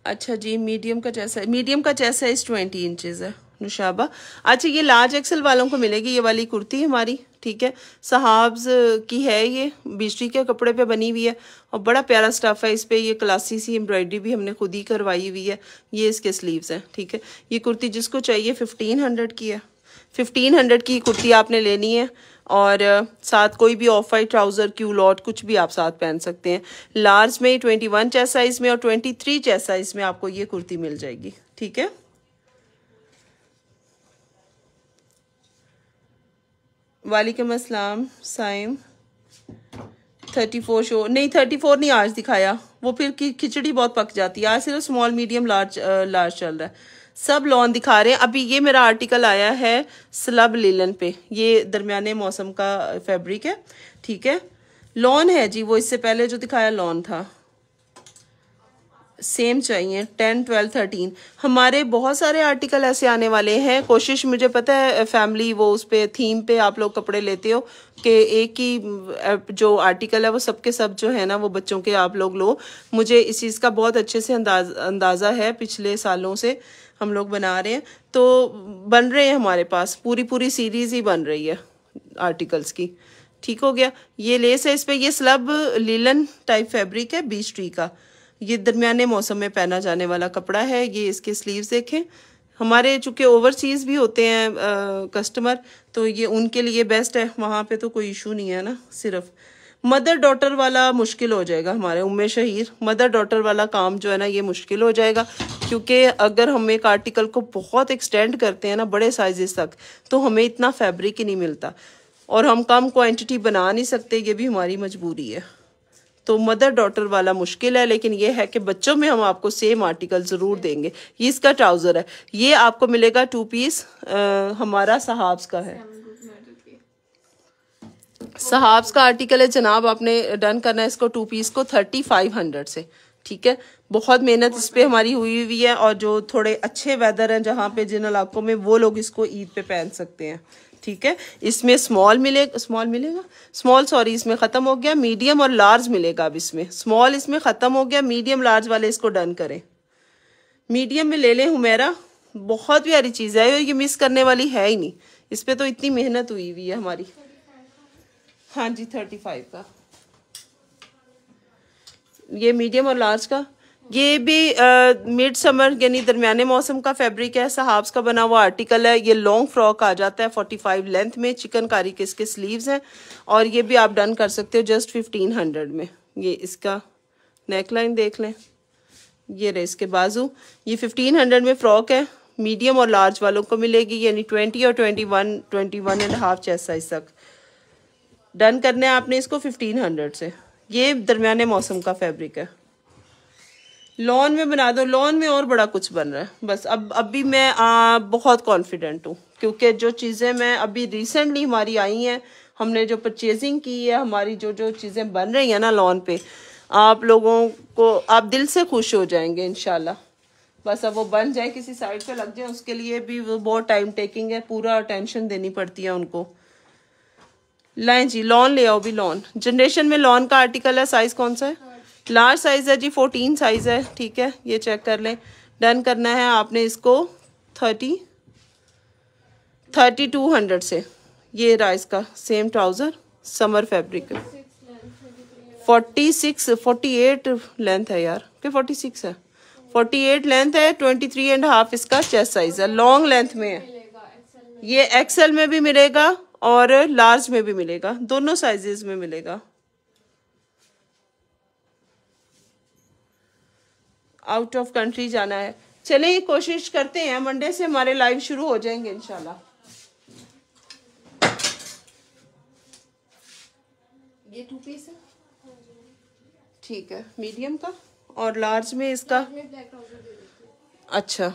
अच्छा जी मीडियम का जैसा मीडियम का जैसा इस ट्वेंटी इंचज़ है नुशाबा अच्छा ये लार्ज एक्सल वालों को मिलेगी ये वाली कुर्ती हमारी ठीक है सहाब्स की है ये बिजली के कपड़े पे बनी हुई है और बड़ा प्यारा स्टफ़ है इस पर यह क्लासी सी एम्ब्रॉयडरी भी हमने खुद ही करवाई हुई है ये इसके स्लीव्स हैं ठीक है ये कुर्ती जिसको चाहिए फिफ्टीन हंड्रेड की है फिफ्टीन हंड्रेड की कुर्ती आपने लेनी है और साथ कोई भी off white trouser culotte कुछ भी आप साथ पहन सकते हैं लार्ज में ट्वेंटी वन चेस साइज़ में और ट्वेंटी थ्री चेस साइज़ में आपको ये कुर्ती मिल जाएगी ठीक है वालेकुम अस्सलाम साइम थर्टी फोर शो नहीं थर्टी फोर नहीं आज दिखाया वो फिर खिचड़ी बहुत पक जाती है आज सिर्फ स्मॉल मीडियम लार्ज लार्ज चल रहा है सब लॉन दिखा रहे हैं अभी ये मेरा आर्टिकल आया है स्लब लीलन पे ये दरमियाने मौसम का फैब्रिक है ठीक है लॉन है जी वो इससे पहले जो दिखाया लॉन था सेम चाहिए टेन ट्वेल्व थर्टीन हमारे बहुत सारे आर्टिकल ऐसे आने वाले हैं कोशिश मुझे पता है फैमिली वो उस पर थीम पे आप लोग कपड़े लेते हो कि एक ही जो आर्टिकल है वो सबके सब जो है ना वो बच्चों के आप लोग लो मुझे इस चीज़ का बहुत अच्छे से अंदाज अंदाज़ा है पिछले सालों से हम लोग बना रहे हैं तो बन रहे हैं हमारे पास पूरी पूरी सीरीज़ ही बन रही है आर्टिकल्स की ठीक हो गया ये लेस है इस पर यह स्लब लीलन टाइप फैब्रिक है बीच ट्री का ये दरमियाने मौसम में पहना जाने वाला कपड़ा है ये इसके स्लीव्स देखें हमारे चूँकि ओवरसीज़ भी होते हैं आ, कस्टमर तो ये उनके लिए बेस्ट है वहाँ पे तो कोई इशू नहीं है ना सिर्फ मदर डॉटर वाला मुश्किल हो जाएगा हमारे उम्मे शहीर मदर डॉटर वाला काम जो है ना ये मुश्किल हो जाएगा क्योंकि अगर हम एक आर्टिकल को बहुत एक्सटेंड करते हैं ना बड़े साइजेस तक तो हमें इतना फैब्रिक ही नहीं मिलता और हम कम क्वांटिटी बना नहीं सकते ये भी हमारी मजबूरी है तो मदर डॉटर वाला मुश्किल है लेकिन ये है कि बच्चों में हम आपको सेम आर्टिकल ज़रूर देंगे ये इसका ट्राउज़र है ये आपको मिलेगा टू पीस आ, हमारा सहाब्स का है सहाब्स का आर्टिकल है जनाब आपने डन करना है इसको टू पीस को थर्टी फाइव हंड्रेड से ठीक है बहुत मेहनत इस पर हमारी हुई हुई है और जो थोड़े अच्छे वेदर हैं जहाँ पे जिन इलाकों में वो लोग इसको ईद पे पहन सकते हैं ठीक है इसमें स्मॉल मिले स्मॉल मिलेगा स्मॉल सॉरी इसमें ख़त्म हो गया मीडियम और लार्ज मिलेगा अब इसमें स्मॉल इसमें ख़त्म हो गया मीडियम लार्ज वाले इसको डन करें मीडियम में ले लें मेरा बहुत प्यारी चीज़ है ये मिस करने वाली है ही नहीं इस पर तो इतनी मेहनत हुई हुई है हमारी हाँ जी थर्टी फाइव का ये मीडियम और लार्ज का ये भी मिड समर यानी दरमियाने मौसम का फैब्रिक है सहाब्स का बना हुआ आर्टिकल है ये लॉन्ग फ्रॉक आ जाता है 45 लेंथ में चिकनकारी के इसके स्लीव्स हैं और ये भी आप डन कर सकते हो जस्ट 1500 में ये इसका नेकलाइन देख लें ये रहे इसके बाजू ये 1500 में फ्रॉक है मीडियम और लार्ज वालों को मिलेगी यानी ट्वेंटी और twenty one twenty one and half chest size तक डन करना है आपने इसको हंड्रेड से ये दरमियाने मौसम का फैब्रिक है लॉन में बना दो लॉन में और बड़ा कुछ बन रहा है बस अब अभी मैं आ, बहुत कॉन्फिडेंट हूँ क्योंकि जो चीज़ें मैं अभी रिसेंटली हमारी आई हैं हमने जो परचेजिंग की है हमारी जो जो चीज़ें बन रही हैं ना लॉन पे आप लोगों को आप दिल से खुश हो जाएंगे इन बस अब वो बन जाए किसी साइड पे लग जाए उसके लिए भी वो बहुत टाइम टेकिंग है पूरा अटेंशन देनी पड़ती है उनको लाए जी लॉन ले आओ भी लॉन जनरेशन में लॉन का आर्टिकल है साइज़ कौन सा है लार्ज साइज़ है जी फोर्टीन साइज़ है ठीक है ये चेक कर लें डन करना है आपने इसको थर्टी थर्टी टू हंड्रेड से ये रहा इसका same trouser summer fabric forty six forty eight length है यार क्या फोर्टी सिक्स है फोर्टी एट लेंथ है ट्वेंटी थ्री एंड हाफ इसका चेस्ट साइज़ है लॉन्ग लेंथ में है ये एक्सेल में भी मिलेगा और लार्ज में भी मिलेगा दोनों साइजेस में मिलेगा आउट ऑफ कंट्री जाना है चलें कोशिश करते हैं मंडे से हमारे लाइव शुरू हो जाएंगे इनशाला ठीक है मीडियम का और लार्ज में इसका अच्छा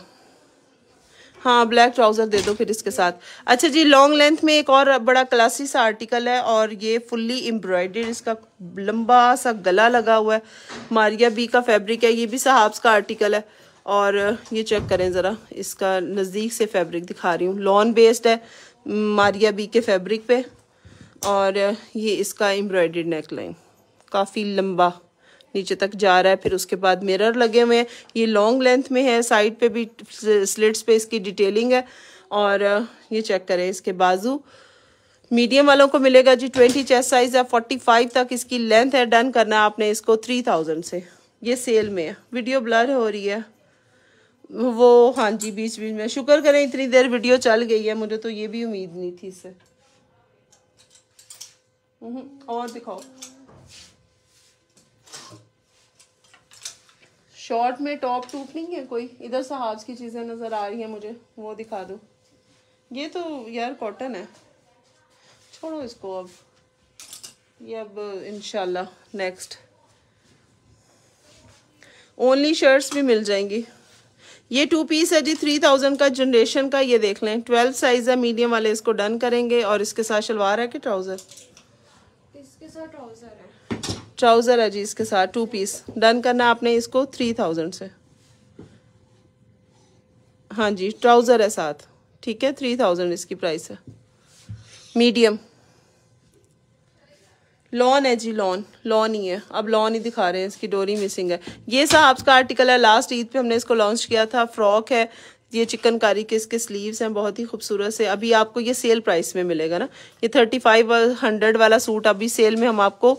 हाँ ब्लैक ट्राउज़र दे दो फिर इसके साथ अच्छा जी लॉन्ग लेंथ में एक और बड़ा क्लासी सा आर्टिकल है और ये फुल्ली एम्ब्रॉयडर्ड इसका लंबा सा गला लगा हुआ है मारिया बी का फैब्रिक है ये भी साहब्स का आर्टिकल है और ये चेक करें ज़रा इसका नज़दीक से फैब्रिक दिखा रही हूँ लॉन बेस्ड है मारिया बी के फैब्रिक पे और ये इसका एम्ब्रॉयडर्ड लाइन काफ़ी लंबा नीचे तक जा रहा है फिर उसके बाद मिरर लगे हुए हैं ये लॉन्ग लेंथ में है साइड पे भी स्लिट्स पे इसकी डिटेलिंग है और ये चेक करें इसके बाजू मीडियम वालों को मिलेगा जी ट्वेंटी चेस्ट साइज़ है फोर्टी फाइव तक इसकी लेंथ है डन करना है आपने इसको थ्री थाउजेंड से ये सेल में है वीडियो ब्लर हो रही है वो हाँ जी बीच बीच में शुक्र करें इतनी देर वीडियो चल गई है मुझे तो ये भी उम्मीद नहीं थी इससे हम्म, और दिखाओ शॉर्ट में टॉप टूप नहीं है कोई इधर सहाज की चीज़ें नज़र आ रही हैं मुझे वो दिखा दो ये तो यार कॉटन है छोड़ो इसको अब ये अब इनशाला नेक्स्ट ओनली शर्ट्स भी मिल जाएंगी ये टू पीस है जी थ्री थाउजेंड का जनरेशन का ये देख लें ट्वेल्व साइज़ है मीडियम वाले इसको डन करेंगे और इसके साथ शलवार है कि ट्राउज़र इसके साथ ट्राउज़र है ट्राउज़र है जी इसके साथ टू पीस डन करना आपने इसको थ्री थाउजेंड से हाँ जी ट्राउज़र है साथ ठीक है थ्री थाउजेंड इसकी प्राइस है मीडियम लॉन है जी लॉन लॉन ही है अब लॉन ही दिखा रहे हैं इसकी डोरी मिसिंग है ये सा आपका आर्टिकल है लास्ट ईद पे हमने इसको लॉन्च किया था फ्रॉक है ये चिकनकारी के इसके स्लीव्स हैं बहुत ही खूबसूरत से अभी आपको ये सेल प्राइस में मिलेगा ना ये थर्टी फाइव हंड्रेड वाला सूट अभी सेल में हम आपको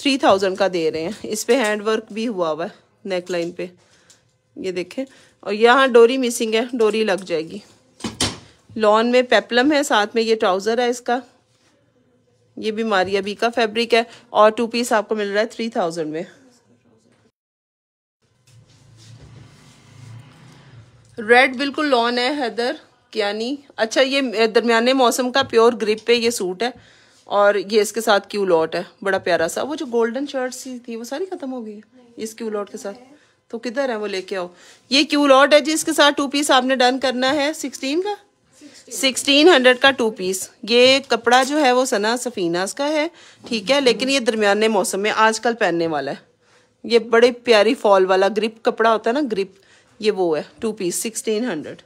थ्री थाउजेंड का दे रहे हैं इस पर हैंड वर्क भी हुआ हुआ है नेक लाइन पे ये देखें और यहाँ डोरी मिसिंग है डोरी लग जाएगी लॉन में पेपलम है साथ में ये ट्राउज़र है इसका ये भी मारिया बी का फैब्रिक है और टू पीस आपको मिल रहा है थ्री थाउजेंड में रेड बिल्कुल लॉन है हैदर क्या अच्छा ये दरमियाने मौसम का प्योर ग्रिप पे ये सूट है और ये इसके साथ क्यू लॉट है बड़ा प्यारा सा वो जो गोल्डन शर्ट सी थी वो सारी खत्म हो गई है इस क्यू लॉट के साथ तो किधर है वो लेके आओ ये क्यू लॉट है जी इसके साथ टू पीस आपने डन करना है सिक्सटीन का सिक्सटीन हंड्रेड का टू पीस ये कपड़ा जो है वो सना सफीनास का है ठीक है लेकिन ये दरमियाने मौसम में आजकल पहनने वाला है ये बड़े प्यारी फॉल वाला ग्रिप कपड़ा होता है ना ग्रिप ये वो है two piece sixteen hundred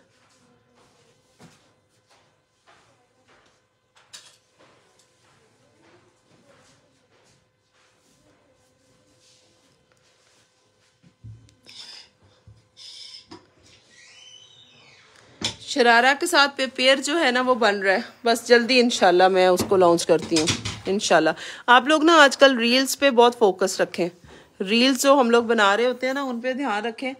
sharara के साथ पे पेयर जो है ना वो बन रहा है बस जल्दी इनशाला मैं उसको लॉन्च करती हूँ इनशाला आप लोग ना आजकल रील्स पे बहुत फोकस रखें रील्स जो हम लोग बना रहे होते हैं ना उन पे ध्यान रखें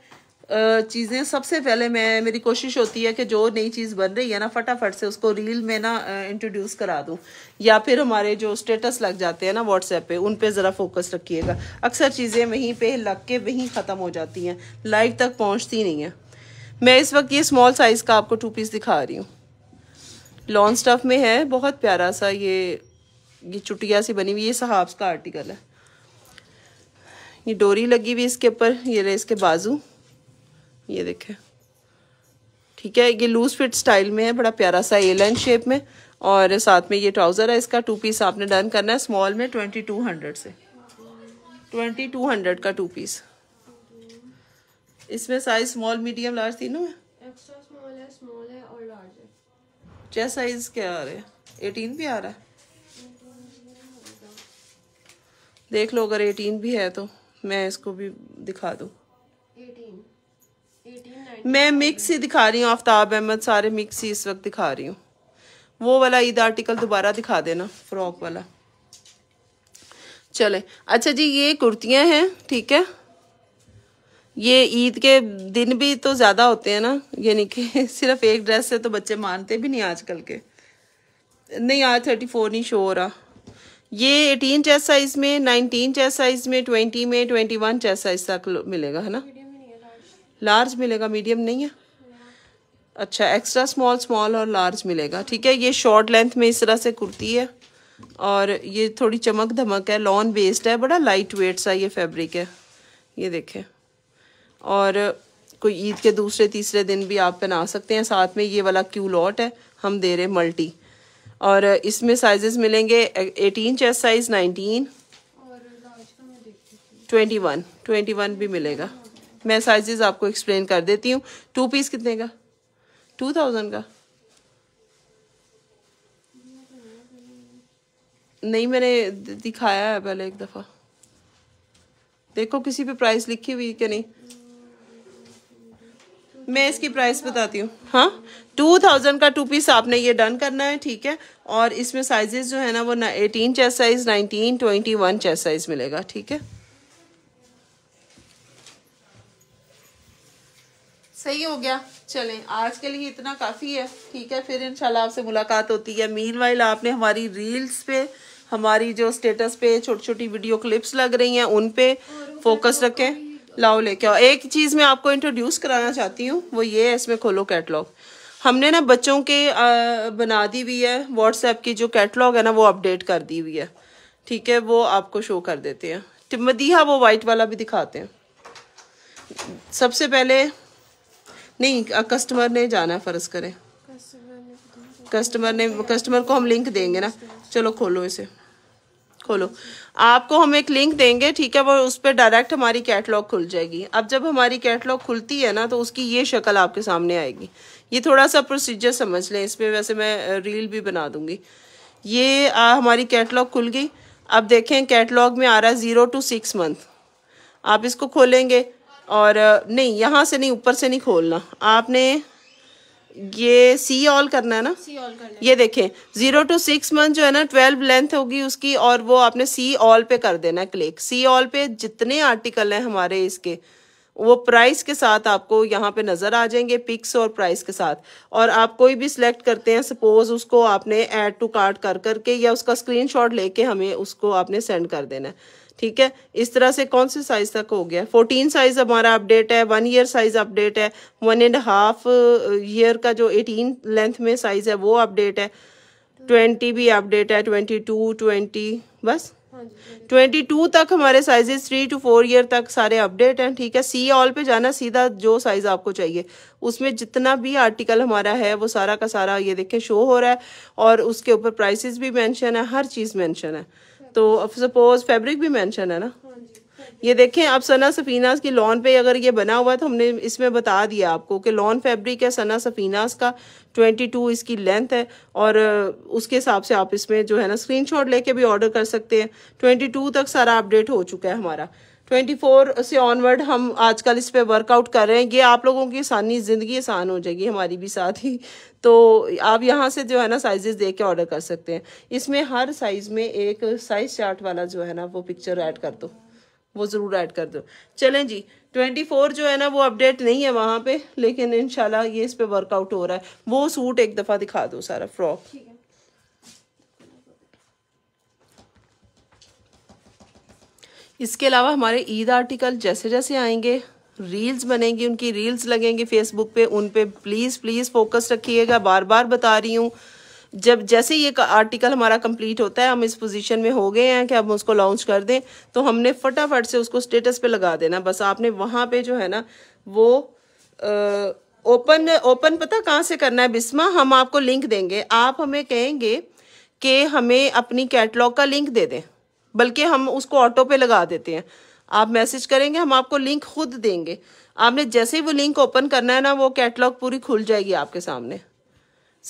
चीज़ें सबसे पहले मैं मेरी कोशिश होती है कि जो नई चीज़ बन रही है ना फटाफट से उसको रील में ना इंट्रोड्यूस करा दूँ या फिर हमारे जो स्टेटस लग जाते हैं ना व्हाट्सएप पे उन पे ज़रा फोकस रखिएगा अक्सर चीज़ें वहीं पे लग के वहीं ख़त्म हो जाती हैं लाइव तक पहुँचती नहीं है मैं इस वक्त ये स्मॉल साइज़ का आपको टू पीस दिखा रही हूँ लॉन्ग स्टफ में है बहुत प्यारा सा ये ये चुटिया सी बनी हुई ये सहाब्स का आर्टिकल है ये डोरी लगी हुई इसके ऊपर ये रहे इसके बाजू ये देखें ठीक है ये लूज फिट स्टाइल में है बड़ा प्यारा सा ए लाइन शेप में और साथ में ये ट्राउज़र है इसका टू पीस आपने डन करना है स्मॉल में ट्वेंटी टू हंड्रेड से ट्वेंटी टू हंड्रेड का टू पीस इसमें साइज स्मॉल मीडियम लार्ज तीनों है एक्स्ट्रा स्मॉल है स्मॉल है और लार्ज है चेस्ट साइज क्या आ रहा है एटीन भी आ रहा है देख लो अगर एटीन भी है तो मैं इसको भी दिखा दूँ मैं मिक्स ही दिखा रही हूँ आफ्ताब अहमद सारे मिक्स ही इस वक्त दिखा रही हूँ वो वाला ईद आर्टिकल दोबारा दिखा देना फ्रॉक वाला चले अच्छा जी ये कुर्तियाँ हैं ठीक है ये ईद के दिन भी तो ज़्यादा होते हैं ना यानी कि [laughs] सिर्फ एक ड्रेस से तो बच्चे मानते भी नहीं आजकल के नहीं आज थर्टी फोर नहीं शो हो रहा ये एटीन चेस साइज़ में नाइनटीन चेस साइज़ में ट्वेंटी में ट्वेंटी वन चेस्ट साइज़ तक मिलेगा है ना लार्ज मिलेगा मीडियम नहीं है अच्छा एक्स्ट्रा स्मॉल स्मॉल और लार्ज मिलेगा ठीक है ये शॉर्ट लेंथ में इस तरह से कुर्ती है और ये थोड़ी चमक धमक है लॉन बेस्ड है बड़ा लाइट वेट सा ये फैब्रिक है ये देखें और कोई ईद के दूसरे तीसरे दिन भी आप पहना सकते हैं साथ में ये वाला क्यू लॉट है हम दे रहे मल्टी और इसमें साइजेस मिलेंगे eighteen chest size nineteen twenty one twenty one भी मिलेगा मैं साइजेस आपको एक्सप्लेन कर देती हूँ टू पीस कितने का टू थाउजेंड का नहीं मैंने दिखाया है पहले एक दफ़ा देखो किसी पे प्राइस लिखी हुई कि नहीं मैं इसकी प्राइस बताती हूँ हाँ टू थाउजेंड का टू पीस आपने ये डन करना है ठीक है और इसमें साइजेस जो है ना वो eighteen chest size nineteen twenty one chest size मिलेगा ठीक है सही हो गया चलें आज के लिए इतना काफ़ी है ठीक है फिर इंशाल्लाह आपसे मुलाकात होती है मीन वाइल आपने हमारी रील्स पे हमारी जो स्टेटस पे छोटी छोटी वीडियो क्लिप्स लग रही हैं उन पे फोकस रखें लाओ लेके आओ एक चीज़ मैं आपको इंट्रोड्यूस कराना चाहती हूँ वो ये है इसमें खोलो कैटलॉग हमने ना बच्चों के आ, बना दी हुई है व्हाट्सएप की जो कैटलॉग है ना वो अपडेट कर दी हुई है ठीक है वो आपको शो कर देते हैं मदीहा वो वाइट वाला भी दिखाते हैं सबसे पहले नहीं कस्टमर ने जाना फ़र्ज़ करें कस्टमर ने कस्टमर को हम लिंक देंगे ना चलो खोलो इसे खोलो आपको हम एक लिंक देंगे ठीक है वो उस पर डायरेक्ट हमारी कैटलॉग खुल जाएगी अब जब हमारी कैटलॉग खुलती है ना तो उसकी ये शक्ल आपके सामने आएगी ये थोड़ा सा प्रोसीजर समझ लें इसमें वैसे मैं रील भी बना दूँगी ये आ, हमारी कैटलॉग खुल गई अब देखें कैटलॉग में आ रहा है ज़ीरो टू सिक्स मंथ आप इसको खोलेंगे और नहीं यहाँ से नहीं ऊपर से नहीं खोलना आपने ये सी ऑल करना है ना सी ऑल करना ये देखें जीरो टू सिक्स मंथ जो है ना ट्वेल्व लेंथ होगी उसकी और वो आपने सी ऑल पे कर देना है क्लिक सी ऑल पे जितने आर्टिकल हैं हमारे इसके वो प्राइस के साथ आपको यहाँ पे नज़र आ जाएंगे पिक्स और प्राइस के साथ और आप कोई भी सिलेक्ट करते हैं सपोज उसको आपने एड टू कार्ट कर करके या उसका स्क्रीन लेके हमें उसको आपने सेंड कर देना है ठीक है इस तरह से कौन से साइज तक हो गया फोर्टीन साइज हमारा अपडेट है वन ईयर साइज अपडेट है वन एंड हाफ ईयर का जो एटीन लेंथ में साइज है वो अपडेट है ट्वेंटी भी अपडेट है ट्वेंटी टू ट्वेंटी बस ट्वेंटी हाँ टू तक हमारे sizes three two four year तक सारे अपडेट हैं ठीक है सी ऑल पे जाना सीधा जो साइज़ आपको चाहिए उसमें जितना भी आर्टिकल हमारा है वो सारा का सारा ये देखें शो हो रहा है और उसके ऊपर प्राइसेस भी मेंशन है हर चीज़ मेंशन है तो सपोज फैब्रिक भी मेंशन है ना ये देखें आप सना सफीनास की लॉन पे अगर ये बना हुआ है तो हमने इसमें बता दिया आपको कि लॉन फैब्रिक है सना सफीनास का 22 इसकी लेंथ है और उसके हिसाब से आप इसमें जो है ना स्क्रीनशॉट लेके भी ऑर्डर कर सकते हैं 22 तक सारा अपडेट हो चुका है हमारा 24 से ऑनवर्ड हम आजकल इस पर वर्कआउट कर रहे हैं ये आप लोगों की आसानी ज़िंदगी आसान हो जाएगी हमारी भी साथ ही तो आप यहाँ से जो है ना साइजेस देख के ऑर्डर कर सकते हैं इसमें हर साइज़ में एक साइज़ चार्ट वाला जो है ना वो पिक्चर ऐड कर दो वो ज़रूर ऐड कर दो चलें जी 24 जो है ना वो अपडेट नहीं है वहाँ पे लेकिन इनशाला ये इस पर वर्कआउट हो रहा है वो सूट एक दफ़ा दिखा दो सारा फ्रॉक इसके अलावा हमारे ईद आर्टिकल जैसे जैसे आएंगे रील्स बनेंगी उनकी रील्स लगेंगी फेसबुक पे उन पे प्लीज़ प्लीज़ फोकस रखिएगा बार बार बता रही हूँ जब जैसे ये आर्टिकल हमारा कंप्लीट होता है हम इस पोजीशन में हो गए हैं कि अब उसको लॉन्च कर दें तो हमने फटाफट से उसको स्टेटस पे लगा देना बस आपने वहाँ पे जो है ना वो ओपन ओपन पता कहाँ से करना है बिस्मा हम आपको लिंक देंगे आप हमें कहेंगे कि हमें अपनी कैटलॉग का लिंक दे दें बल्कि हम उसको ऑटो पे लगा देते हैं आप मैसेज करेंगे हम आपको लिंक खुद देंगे आपने जैसे ही वो लिंक ओपन करना है ना वो कैटलॉग पूरी खुल जाएगी आपके सामने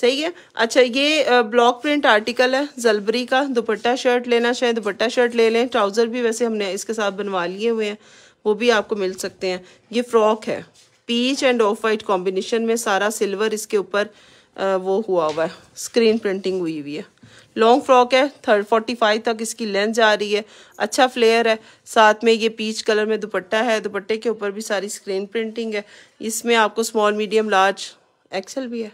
सही है अच्छा ये ब्लॉक प्रिंट आर्टिकल है जलबरी का दुपट्टा शर्ट लेना चाहे दुपट्टा शर्ट ले लें ट्राउज़र भी वैसे हमने इसके साथ बनवा लिए हुए हैं वो भी आपको मिल सकते हैं ये फ्रॉक है peach and off white combination में सारा सिल्वर इसके ऊपर वो हुआ हुआ है स्क्रीन प्रिंटिंग हुई हुई है लॉन्ग फ्रॉक है थर्ड फोर्टी फाइव तक इसकी लेंथ जा रही है अच्छा फ्लेयर है साथ में ये पीच कलर में दुपट्टा है दुपट्टे के ऊपर भी सारी स्क्रीन प्रिंटिंग है इसमें आपको स्मॉल मीडियम लार्ज एक्सेल भी है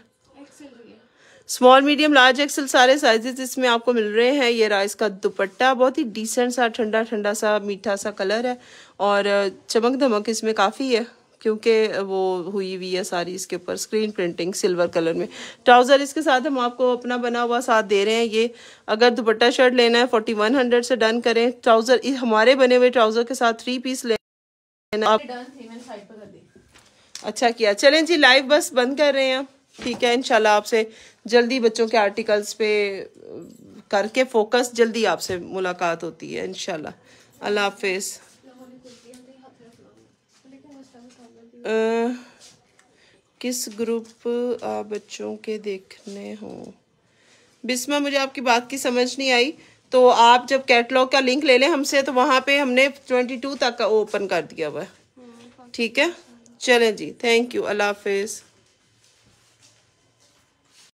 स्मॉल मीडियम लार्ज एक्सेल सारे साइजेस इसमें आपको मिल रहे हैं ये रहा इसका दुपट्टा बहुत ही डिसेंट सा ठंडा ठंडा सा मीठा सा कलर है और चमक धमक इसमें काफ़ी है क्योंकि वो हुई हुई है सारी इसके ऊपर स्क्रीन प्रिंटिंग सिल्वर कलर में ट्राउज़र इसके साथ हम आपको अपना बना हुआ साथ दे रहे हैं ये अगर दुपट्टा शर्ट लेना है फोर्टी वन हंड्रेड से डन करें ट्राउज़र हमारे बने हुए ट्राउज़र के साथ थ्री पीस लेना आप अच्छा किया चलें जी लाइव बस बंद कर रहे हैं ठीक है इनशाला आपसे जल्दी बच्चों के आर्टिकल्स पे करके फोकस जल्दी आपसे मुलाकात होती है इनशाला अल्लाह हाफिज़ आ, किस ग्रुप आ, बच्चों के देखने हों बिस्मा मुझे आपकी बात की समझ नहीं आई तो आप जब कैटलॉग का लिंक ले लें हमसे तो वहाँ पे हमने ट्वेंटी टू तक का ओपन कर दिया हुआ हम्म, ठीक है चलें जी थैंक यू अल्लाह हाफिज़